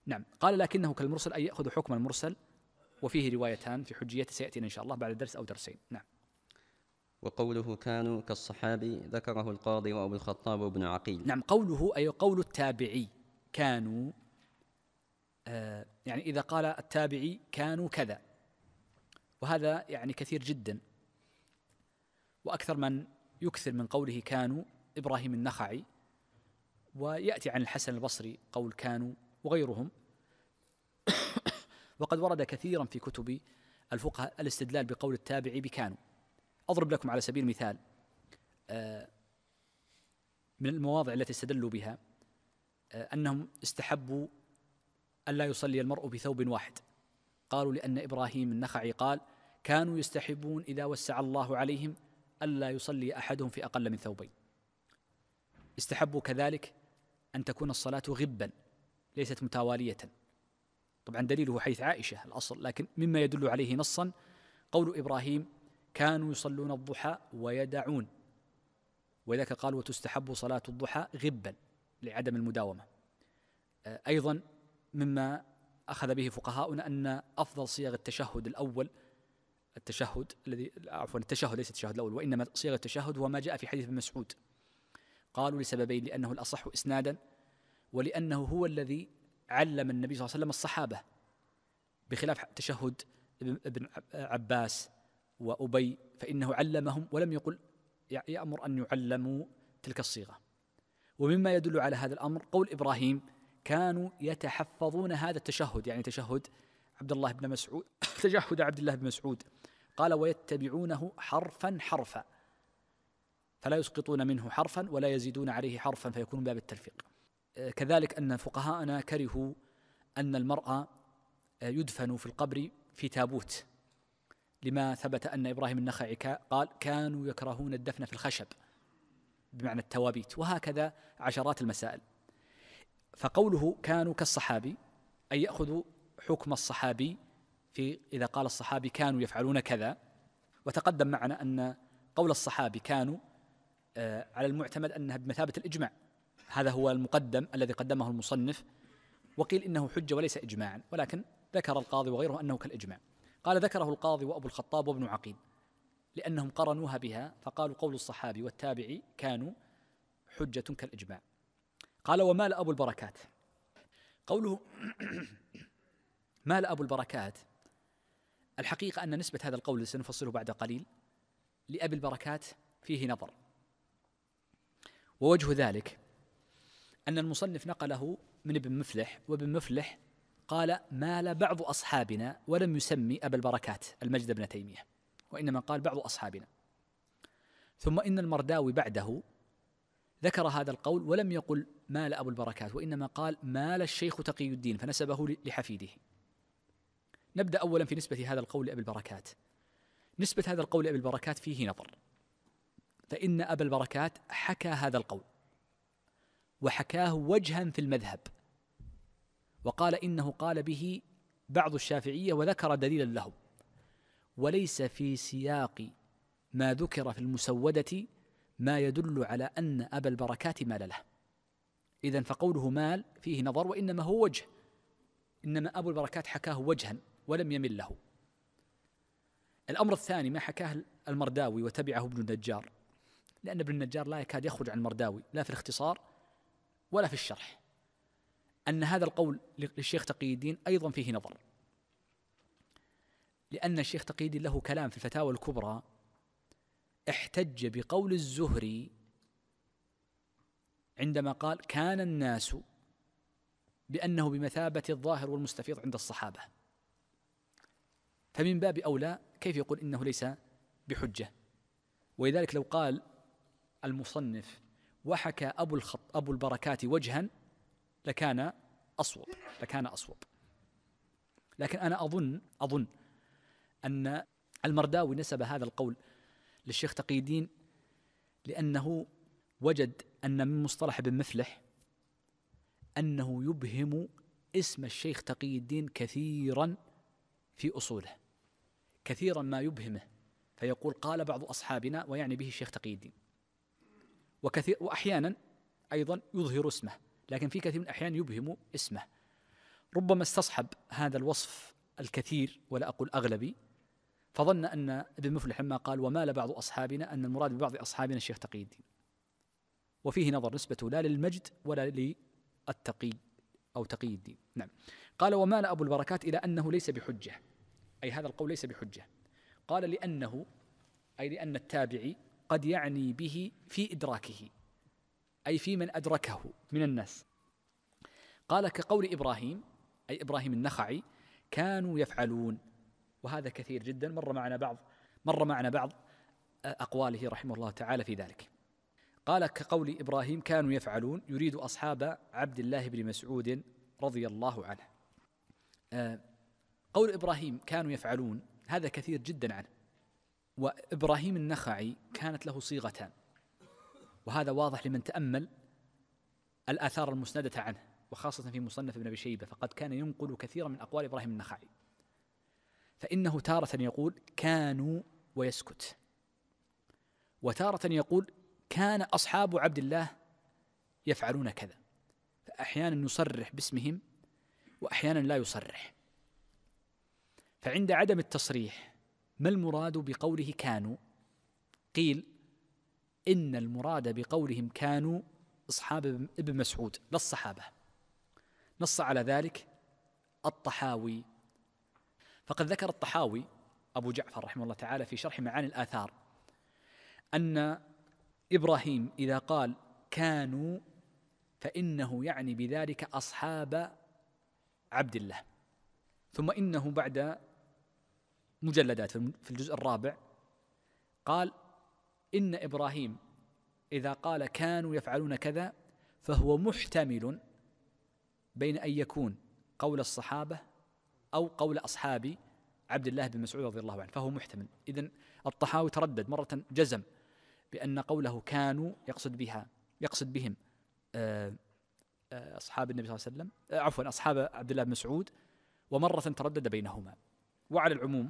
نعم قال لكنه كالمرسل أي يأخذ حكم المرسل وفيه روايتان في حجية سيأتينا إن شاء الله بعد درس أو درسين نعم وقوله كانوا كالصحابي ذكره القاضي وأبو الخطاب وابن عقيل نعم قوله أي قول التابعي كانوا آه يعني إذا قال التابعي كانوا كذا وهذا يعني كثير جدا وأكثر من يكثر من قوله كانوا إبراهيم النخعي ويأتي عن الحسن البصري قول كانوا وغيرهم وقد ورد كثيرا في كتب الفقهاء الاستدلال بقول التابعي بكانوا أضرب لكم على سبيل المثال آه، من المواضع التي استدلوا بها آه، أنهم استحبوا ألا يصلي المرء بثوب واحد قالوا لأن إبراهيم النخعي قال كانوا يستحبون إذا وسع الله عليهم ألا يصلي أحدهم في أقل من ثوبين استحبوا كذلك أن تكون الصلاة غبا ليست متوالية طبعا دليله حيث عائشة الأصل لكن مما يدل عليه نصا قول إبراهيم كانوا يصلون الضحى ويدعون ولذلك قال وتستحب صلاة الضحى غبا لعدم المداومة أيضا مما أخذ به فقهاؤنا أن أفضل صيغ التشهد الأول التشهد الذي عفوا التشهد ليس التشهد الاول وانما صيغه التشهد هو ما جاء في حديث ابن مسعود قالوا لسببين لانه الاصح اسنادا ولانه هو الذي علم النبي صلى الله عليه وسلم الصحابه بخلاف تشهد ابن عباس وابي فانه علمهم ولم يقل يامر ان يعلموا تلك الصيغه ومما يدل على هذا الامر قول ابراهيم كانوا يتحفظون هذا التشهد يعني تشهد عبد الله بن مسعود تشهد عبد الله بن مسعود قال ويتبعونه حرفا حرفا فلا يسقطون منه حرفا ولا يزيدون عليه حرفا فيكون باب التلفيق آه، كذلك أن فقهاءنا كرهوا أن المرأة آه، يدفن في القبر في تابوت لما ثبت أن إبراهيم النخعي قال كانوا يكرهون الدفن في الخشب بمعنى التوابيت وهكذا عشرات المسائل فقوله كانوا كالصحابي أي يأخذ حكم الصحابي في إذا قال الصحابي كانوا يفعلون كذا وتقدم معنا أن قول الصحابي كانوا آه، على المعتمد أنها بمثابة الإجماع هذا هو المقدم الذي قدمه المصنف وقيل إنه حجة وليس إجماعا ولكن ذكر القاضي وغيره أنه كالإجماع قال ذكره القاضي وأبو الخطاب وابن عقيل لأنهم قرنوها بها فقالوا قول الصحابي والتابعي كانوا حجة كالإجماع قال ومال أبو البركات قوله مال أبو البركات الحقيقة أن نسبة هذا القول سنفصله بعد قليل لأبي البركات فيه نظر ووجه ذلك أن المصنف نقله من ابن مفلح وابن مفلح قال مال بعض أصحابنا ولم يسمي أبا البركات المجد بن تيمية وإنما قال بعض أصحابنا ثم إن المرداوي بعده ذكر هذا القول ولم يقل مال أبو البركات وإنما قال مال الشيخ تقي الدين فنسبه لحفيده نبدأ أولا في نسبة هذا القول لأبي البركات نسبة هذا القول لأبي البركات فيه نظر فإن أبا البركات حكى هذا القول وحكاه وجها في المذهب وقال إنه قال به بعض الشافعية وذكر دليلا له وليس في سياق ما ذكر في المسودة ما يدل على أن أبا البركات مال له إذا فقوله مال فيه نظر وإنما هو وجه إنما أبو البركات حكاه وجها ولم يمل له الأمر الثاني ما حكاه المرداوي وتبعه ابن النجار لأن ابن النجار لا يكاد يخرج عن المرداوي لا في الاختصار ولا في الشرح أن هذا القول للشيخ تقي الدين أيضا فيه نظر لأن الشيخ تقي الدين له كلام في الفتاوى الكبرى احتج بقول الزهري عندما قال كان الناس بأنه بمثابة الظاهر والمستفيض عند الصحابة فمن باب أولى كيف يقول إنه ليس بحجة ولذلك لو قال المصنف وحكى أبو, الخط أبو البركات وجها لكان أصوب لكان أصوب لكن أنا أظن أظن أن المرداوي نسب هذا القول للشيخ تقي الدين لأنه وجد أن من مصطلح ابن مفلح أنه يبهم اسم الشيخ تقي الدين كثيرا في أصوله كثيرا ما يبهمه فيقول قال بعض أصحابنا ويعني به الشيخ تقي الدين وكثير وأحيانا أيضا يظهر اسمه لكن في كثير من الأحيان يبهم اسمه ربما استصحب هذا الوصف الكثير ولا أقول أغلبي فظن أن ابن مفلح لما قال ومال بعض أصحابنا أن المراد ببعض أصحابنا الشيخ تقي الدين وفيه نظر نسبته لا للمجد ولا للتقي أو تقي الدين نعم قال ومال أبو البركات إلى أنه ليس بحجة أي هذا القول ليس بحجة قال لأنه أي لأن التابعي قد يعني به في إدراكه أي في من أدركه من الناس قال كقول إبراهيم أي إبراهيم النخعي كانوا يفعلون وهذا كثير جدا مر معنا بعض مر معنا بعض أقواله رحمه الله تعالى في ذلك قال كقول إبراهيم كانوا يفعلون يريد أصحاب عبد الله بن مسعود رضي الله عنه آه، قول إبراهيم كانوا يفعلون هذا كثير جدا عنه وإبراهيم النخعي كانت له صيغتان وهذا واضح لمن تأمل الآثار المسندة عنه وخاصة في مصنف ابن أبي شيبة فقد كان ينقل كثيرا من أقوال إبراهيم النخعي فإنه تارة يقول كانوا ويسكت وتارة يقول كان أصحاب عبد الله يفعلون كذا فأحيانا يصرح باسمهم وأحيانا لا يصرح فعند عدم التصريح ما المراد بقوله كانوا قيل ان المراد بقولهم كانوا اصحاب ابن مسعود لا الصحابه نص على ذلك الطحاوي فقد ذكر الطحاوي ابو جعفر رحمه الله تعالى في شرح معاني الاثار ان ابراهيم اذا قال كانوا فانه يعني بذلك اصحاب عبد الله ثم انه بعد مجلدات في الجزء الرابع قال إن إبراهيم إذا قال كانوا يفعلون كذا فهو محتمل بين أن يكون قول الصحابة أو قول أصحاب عبد الله بن مسعود رضي الله عنه فهو محتمل إذا الطحاوي تردد مرة جزم بأن قوله كانوا يقصد بها يقصد بهم آه، آه، أصحاب النبي صلى الله عليه وسلم آه، عفوا أصحاب عبد الله بن مسعود ومرة تردد بينهما وعلى العموم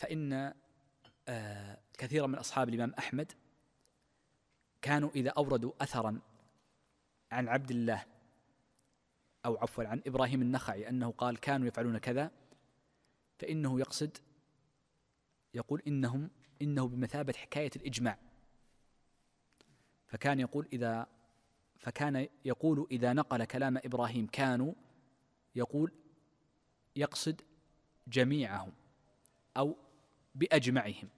فإن آه، كثيرا من أصحاب الإمام أحمد كانوا إذا أوردوا أثرا عن عبد الله أو عفوا عن إبراهيم النخعي أنه قال كانوا يفعلون كذا فإنه يقصد يقول إنهم إنه بمثابة حكاية الإجماع فكان يقول إذا فكان يقول إذا نقل كلام إبراهيم كانوا يقول يقصد جميعهم أو باجمعهم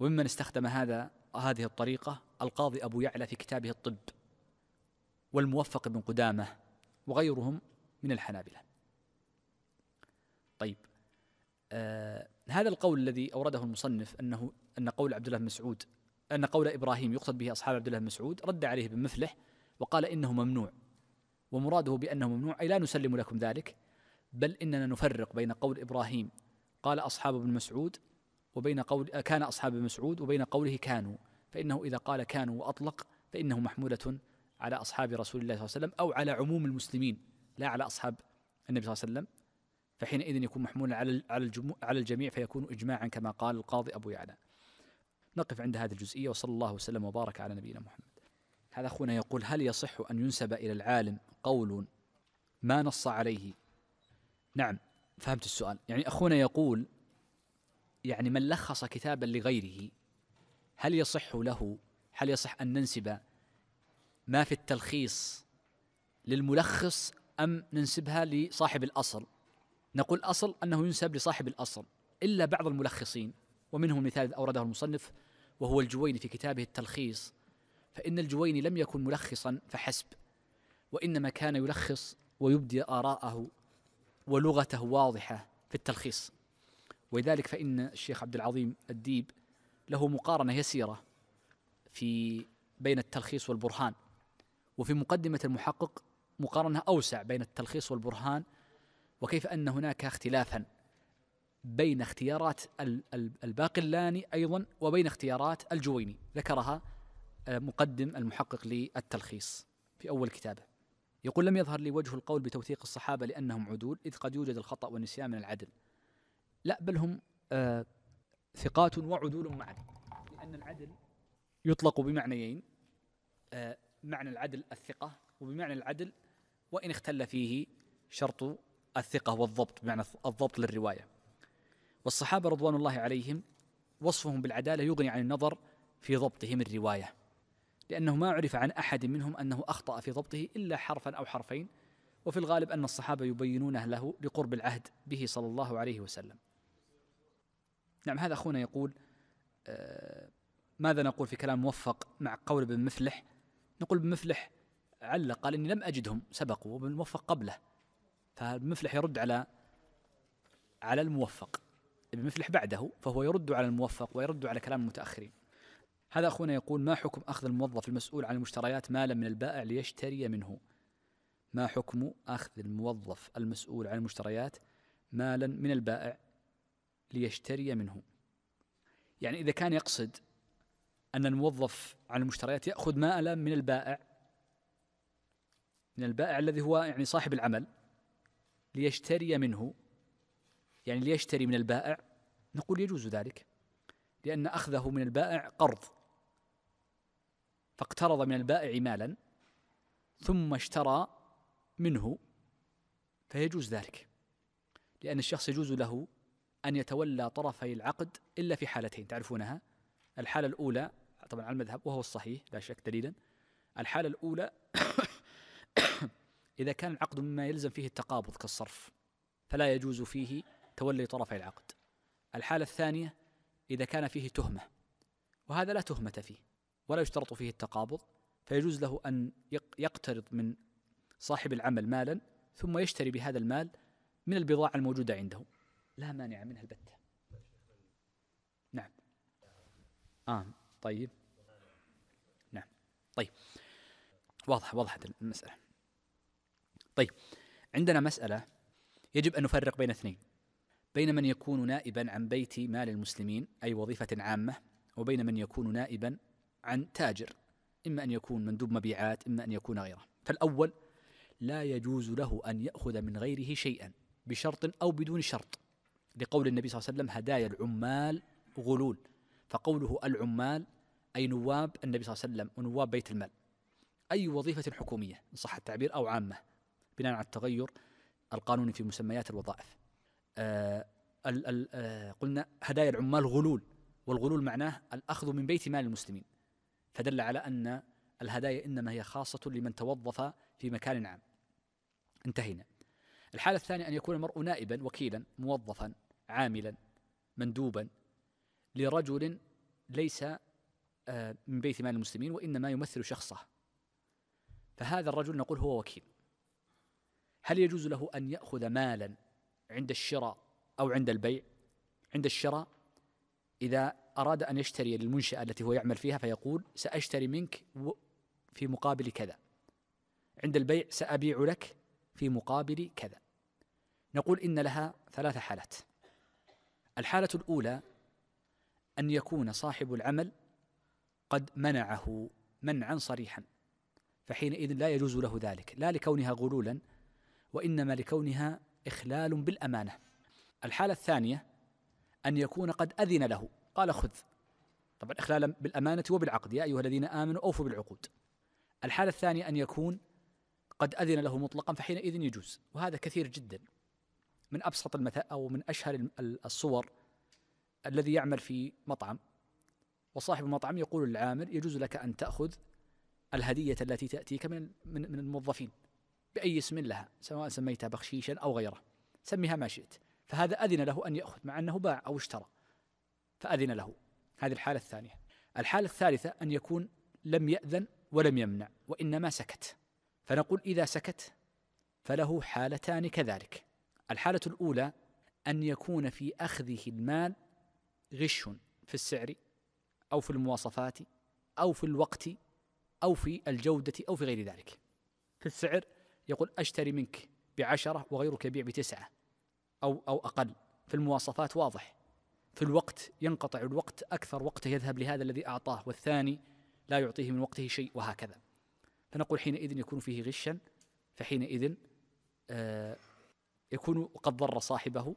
وممن استخدم هذا هذه الطريقه القاضي ابو يعلى في كتابه الطب والموفق بن قدامه وغيرهم من الحنابله طيب آه هذا القول الذي اورده المصنف انه ان قول عبد الله بن مسعود ان قول ابراهيم يقصد به اصحاب عبد الله بن مسعود رد عليه بن مفلح وقال انه ممنوع ومراده بانه ممنوع اي لا نسلم لكم ذلك بل اننا نفرق بين قول ابراهيم قال اصحاب ابن مسعود وبين قول كان أصحاب مسعود وبين قوله كانوا فإنه إذا قال كانوا وأطلق فإنه محمولة على أصحاب رسول الله صلى الله عليه وسلم أو على عموم المسلمين لا على أصحاب النبي صلى الله عليه وسلم فحينئذ يكون محمولا على على الجميع فيكون إجماعا كما قال القاضي أبو يعلى نقف عند هذه الجزئية وصلى الله وسلم وبارك على نبينا محمد هذا أخونا يقول هل يصح أن ينسب إلى العالم قول ما نص عليه نعم فهمت السؤال يعني أخونا يقول يعني من لخص كتابا لغيره هل يصح له هل يصح ان ننسب ما في التلخيص للملخص ام ننسبها لصاحب الاصل نقول اصل انه ينسب لصاحب الاصل الا بعض الملخصين ومنهم مثال اورده المصنف وهو الجويني في كتابه التلخيص فان الجويني لم يكن ملخصا فحسب وانما كان يلخص ويبدي اراءه ولغته واضحه في التلخيص ولذلك فإن الشيخ عبد العظيم الديب له مقارنة يسيرة في بين التلخيص والبرهان وفي مقدمة المحقق مقارنة أوسع بين التلخيص والبرهان وكيف أن هناك اختلافا بين اختيارات الباقلاني أيضا وبين اختيارات الجويني ذكرها آه، مقدم المحقق للتلخيص في أول كتابه يقول لم يظهر لي وجه القول بتوثيق الصحابة لأنهم عدول إذ قد يوجد الخطأ والنسيان من العدل لا بل هم آه ثقات وعدول معا لأن العدل يطلق بمعنيين آه معنى العدل الثقة وبمعنى العدل وإن اختل فيه شرط الثقة والضبط بمعنى الضبط للرواية والصحابة رضوان الله عليهم وصفهم بالعدالة يغني عن النظر في ضبطهم الرواية لأنه ما عرف عن أحد منهم أنه أخطأ في ضبطه إلا حرفا أو حرفين وفي الغالب أن الصحابة يبينونه له لقرب العهد به صلى الله عليه وسلم نعم هذا أخونا يقول آه، ماذا نقول في كلام موفق مع قول ابن مفلح نقول ابن مفلح علق قال إني لم أجدهم سبقوا وابن موفق قبله فابن مفلح يرد على على الموفق ابن مفلح بعده فهو يرد على الموفق ويرد على كلام المتأخرين هذا أخونا يقول ما حكم أخذ الموظف المسؤول عن المشتريات مالا من البائع ليشتري منه ما حكم أخذ الموظف المسؤول عن المشتريات مالا من البائع ليشتري منه يعني إذا كان يقصد أن الموظف على المشتريات يأخذ ما ألم من البائع من البائع الذي هو يعني صاحب العمل ليشتري منه يعني ليشتري من البائع نقول يجوز ذلك لأن أخذه من البائع قرض فاقترض من البائع مالا ثم اشترى منه فيجوز ذلك لأن الشخص يجوز له أن يتولى طرفي العقد إلا في حالتين تعرفونها الحالة الأولى طبعا على المذهب وهو الصحيح لا شك دليلا الحالة الأولى إذا كان العقد مما يلزم فيه التقابض كالصرف فلا يجوز فيه تولي طرفي العقد الحالة الثانية إذا كان فيه تهمة وهذا لا تهمة فيه ولا يشترط فيه التقابض فيجوز له أن يقترض من صاحب العمل مالا ثم يشتري بهذا المال من البضاعة الموجودة عنده لا مانع منها البتة نعم آه طيب نعم طيب واضحة وضحت المسألة طيب عندنا مسألة يجب أن نفرق بين اثنين بين من يكون نائبا عن بيت مال المسلمين أي وظيفة عامة وبين من يكون نائبا عن تاجر إما أن يكون مندوب مبيعات إما أن يكون غيره فالأول لا يجوز له أن يأخذ من غيره شيئا بشرط أو بدون شرط لقول النبي صلى الله عليه وسلم هدايا العمال غلول فقوله العمال أي نواب النبي صلى الله عليه وسلم ونواب بيت المال أي وظيفة حكومية إن صح التعبير أو عامة بناء على التغير القانوني في مسميات الوظائف آه، ال ال آه، قلنا هدايا العمال غلول والغلول معناه الأخذ من بيت مال المسلمين فدل على أن الهدايا إنما هي خاصة لمن توظف في مكان عام انتهينا الحالة الثانية أن يكون المرء نائبا وكيلا موظفا عاملا مندوبا لرجل ليس آه، من بيت مال المسلمين وإنما يمثل شخصه فهذا الرجل نقول هو وكيل هل يجوز له أن يأخذ مالا عند الشراء أو عند البيع عند الشراء إذا أراد أن يشتري للمنشأة التي هو يعمل فيها فيقول سأشتري منك في مقابل كذا عند البيع سأبيع لك في مقابل كذا نقول إن لها ثلاث حالات الحالة الأولى أن يكون صاحب العمل قد منعه منعا صريحا فحينئذ لا يجوز له ذلك لا لكونها غلولا وإنما لكونها إخلال بالأمانة الحالة الثانية أن يكون قد أذن له قال خذ طبعا إخلالا بالأمانة وبالعقد يا أيها الذين آمنوا أوفوا بالعقود الحالة الثانية أن يكون قد أذن له مطلقا فحينئذ يجوز وهذا كثير جدا من ابسط المثل او من اشهر الصور الذي يعمل في مطعم وصاحب المطعم يقول للعامل يجوز لك ان تاخذ الهديه التي تاتيك من من الموظفين باي اسم لها سواء سميتها بخشيشا او غيره سميها ما شئت فهذا اذن له ان ياخذ مع انه باع او اشترى فاذن له هذه الحاله الثانيه الحاله الثالثه ان يكون لم ياذن ولم يمنع وانما سكت فنقول اذا سكت فله حالتان كذلك الحالة الأولى أن يكون في أخذه المال غش في السعر أو في المواصفات أو في الوقت أو في الجودة أو في غير ذلك في السعر يقول أشتري منك بعشرة وغيرك يبيع بتسعة أو أو أقل في المواصفات واضح في الوقت ينقطع الوقت أكثر وقته يذهب لهذا الذي أعطاه والثاني لا يعطيه من وقته شيء وهكذا فنقول حينئذ يكون فيه غشا فحينئذ آه يكون قد ضر صاحبه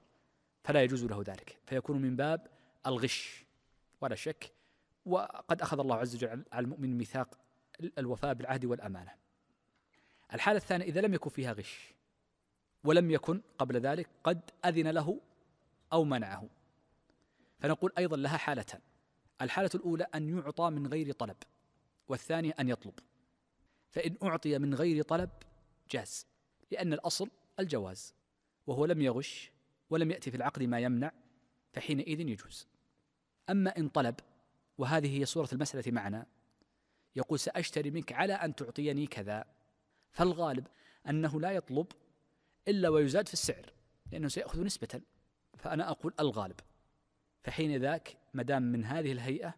فلا يجوز له ذلك فيكون من باب الغش ولا شك وقد أخذ الله عز وجل على المؤمن ميثاق الوفاء بالعهد والأمانة الحالة الثانية إذا لم يكن فيها غش ولم يكن قبل ذلك قد أذن له أو منعه فنقول أيضا لها حالتان الحالة الأولى أن يعطى من غير طلب والثانية أن يطلب فإن أعطي من غير طلب جاز لأن الأصل الجواز وهو لم يغش ولم يأتي في العقد ما يمنع فحينئذ يجوز أما إن طلب وهذه هي صورة المسألة معنا يقول سأشتري منك على أن تعطيني كذا فالغالب أنه لا يطلب إلا ويزاد في السعر لأنه سيأخذ نسبة فأنا أقول الغالب فحين ذاك مدام من هذه الهيئة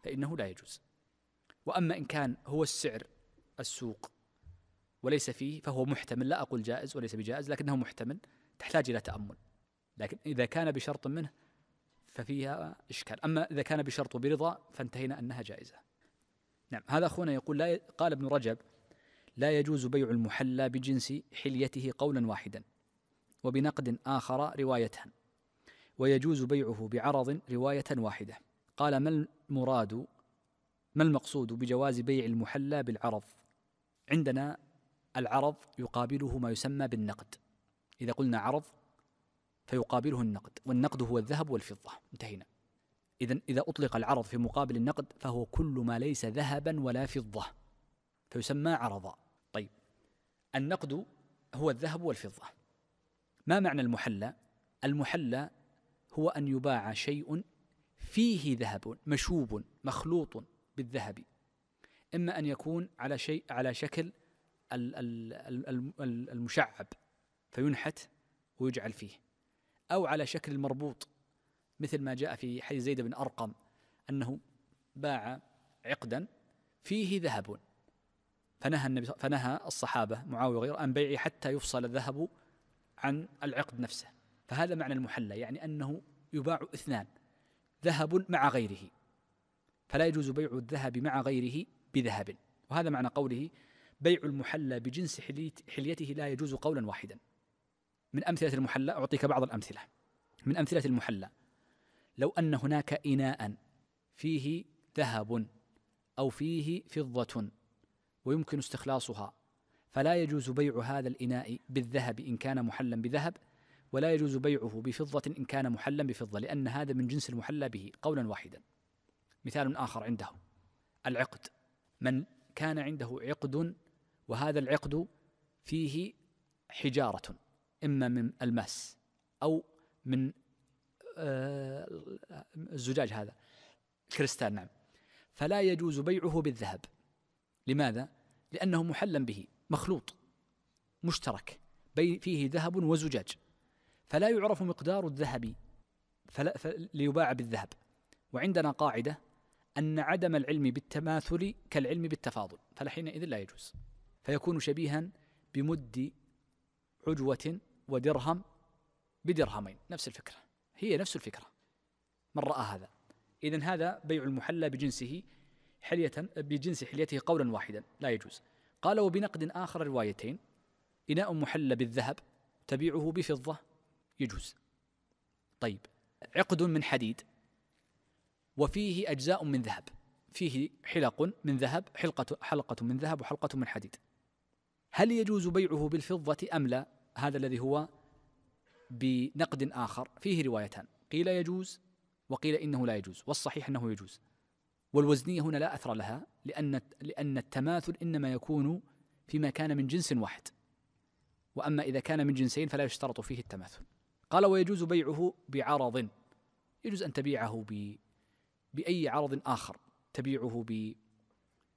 فإنه لا يجوز وأما إن كان هو السعر السوق وليس فيه فهو محتمل لا أقول جائز وليس بجائز لكنه محتمل تحتاج إلى تأمل لكن إذا كان بشرط منه ففيها إشكال أما إذا كان بشرط برضا فانتهينا أنها جائزة نعم هذا أخونا يقول لا ي... قال ابن رجب لا يجوز بيع المحلى بجنس حليته قولا واحدا وبنقد آخر رواية ويجوز بيعه بعرض رواية واحدة قال ما المراد ما المقصود بجواز بيع المحلى بالعرض عندنا العرض يقابله ما يسمى بالنقد إذا قلنا عرض فيقابله النقد والنقد هو الذهب والفضة انتهينا إذا إذا أطلق العرض في مقابل النقد فهو كل ما ليس ذهبا ولا فضة فيسمى عرضا طيب النقد هو الذهب والفضة ما معنى المحلى؟ المحلى هو أن يباع شيء فيه ذهب مشوب مخلوط بالذهب إما أن يكون على شيء على شكل المشعب فينحت ويجعل فيه أو على شكل المربوط مثل ما جاء في حديث زيد بن أرقم أنه باع عقدا فيه ذهب فنهى النبي فنهى الصحابة معاوية وغيره عن بيعه حتى يفصل الذهب عن العقد نفسه فهذا معنى المحلى يعني أنه يباع اثنان ذهب مع غيره فلا يجوز بيع الذهب مع غيره بذهب وهذا معنى قوله بيع المحلى بجنس حليته لا يجوز قولا واحدا من أمثلة المحلى أعطيك بعض الأمثلة من أمثلة المحلى لو أن هناك إناء فيه ذهب أو فيه فضة ويمكن استخلاصها فلا يجوز بيع هذا الإناء بالذهب إن كان محلا بذهب ولا يجوز بيعه بفضة إن كان محلا بفضة لأن هذا من جنس المحلى به قولا واحدا مثال آخر عنده العقد من كان عنده عقد وهذا العقد فيه حجارة إما من المس أو من آه، الزجاج هذا كريستال نعم فلا يجوز بيعه بالذهب لماذا؟ لأنه محل به مخلوط مشترك فيه ذهب وزجاج فلا يعرف مقدار الذهب فلا ليباع بالذهب وعندنا قاعدة أن عدم العلم بالتماثل كالعلم بالتفاضل فلحينئذ لا يجوز فيكون شبيها بمد عجوة ودرهم بدرهمين نفس الفكرة هي نفس الفكرة من رأى هذا إذا هذا بيع المحلى بجنسه حلية بجنس حليته قولا واحدا لا يجوز قال وبنقد آخر روايتين إناء محلى بالذهب تبيعه بفضة يجوز طيب عقد من حديد وفيه أجزاء من ذهب فيه حلق من ذهب حلقة حلقة من ذهب وحلقة من حديد هل يجوز بيعه بالفضة أم لا هذا الذي هو بنقد آخر فيه روايتان قيل يجوز وقيل إنه لا يجوز والصحيح أنه يجوز والوزنية هنا لا أثر لها لأن لأن التماثل إنما يكون فيما كان من جنس واحد وأما إذا كان من جنسين فلا يشترط فيه التماثل قال ويجوز بيعه بعرض يجوز أن تبيعه ب بأي عرض آخر تبيعه ب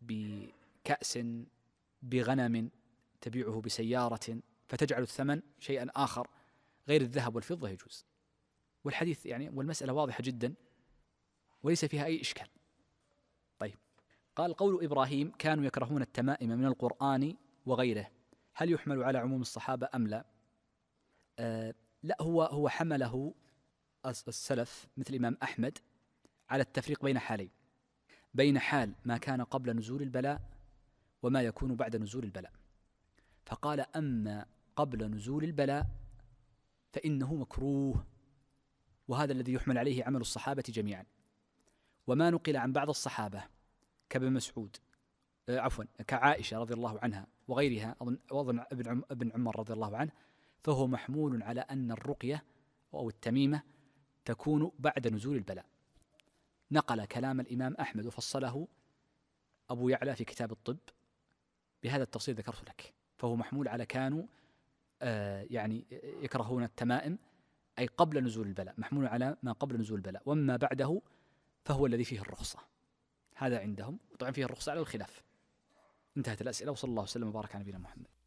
بكأس بغنم تبيعه بسيارة فتجعل الثمن شيئا آخر غير الذهب والفضة يجوز والحديث يعني والمسألة واضحة جدا وليس فيها أي إشكال طيب قال قول إبراهيم كانوا يكرهون التمائم من القرآن وغيره هل يحمل على عموم الصحابة أم لا آه لا هو هو حمله السلف مثل الإمام أحمد على التفريق بين حالين بين حال ما كان قبل نزول البلاء وما يكون بعد نزول البلاء فقال أما قبل نزول البلاء فإنه مكروه وهذا الذي يحمل عليه عمل الصحابة جميعا وما نقل عن بعض الصحابة كابن مسعود آه، عفوا كعائشة رضي الله عنها وغيرها أظن وأظن ابن ابن عمر رضي الله عنه فهو محمول على أن الرقية أو التميمة تكون بعد نزول البلاء نقل كلام الإمام أحمد وفصله أبو يعلى في كتاب الطب بهذا التفصيل ذكرت لك فهو محمول على كانوا آه، يعني يكرهون التمائم أي قبل نزول البلاء محمول على ما قبل نزول البلاء وأما بعده فهو الذي فيه الرخصة هذا عندهم وطبعا فيه الرخصة على الخلاف انتهت الأسئلة وصلى الله وسلم وبارك على نبينا محمد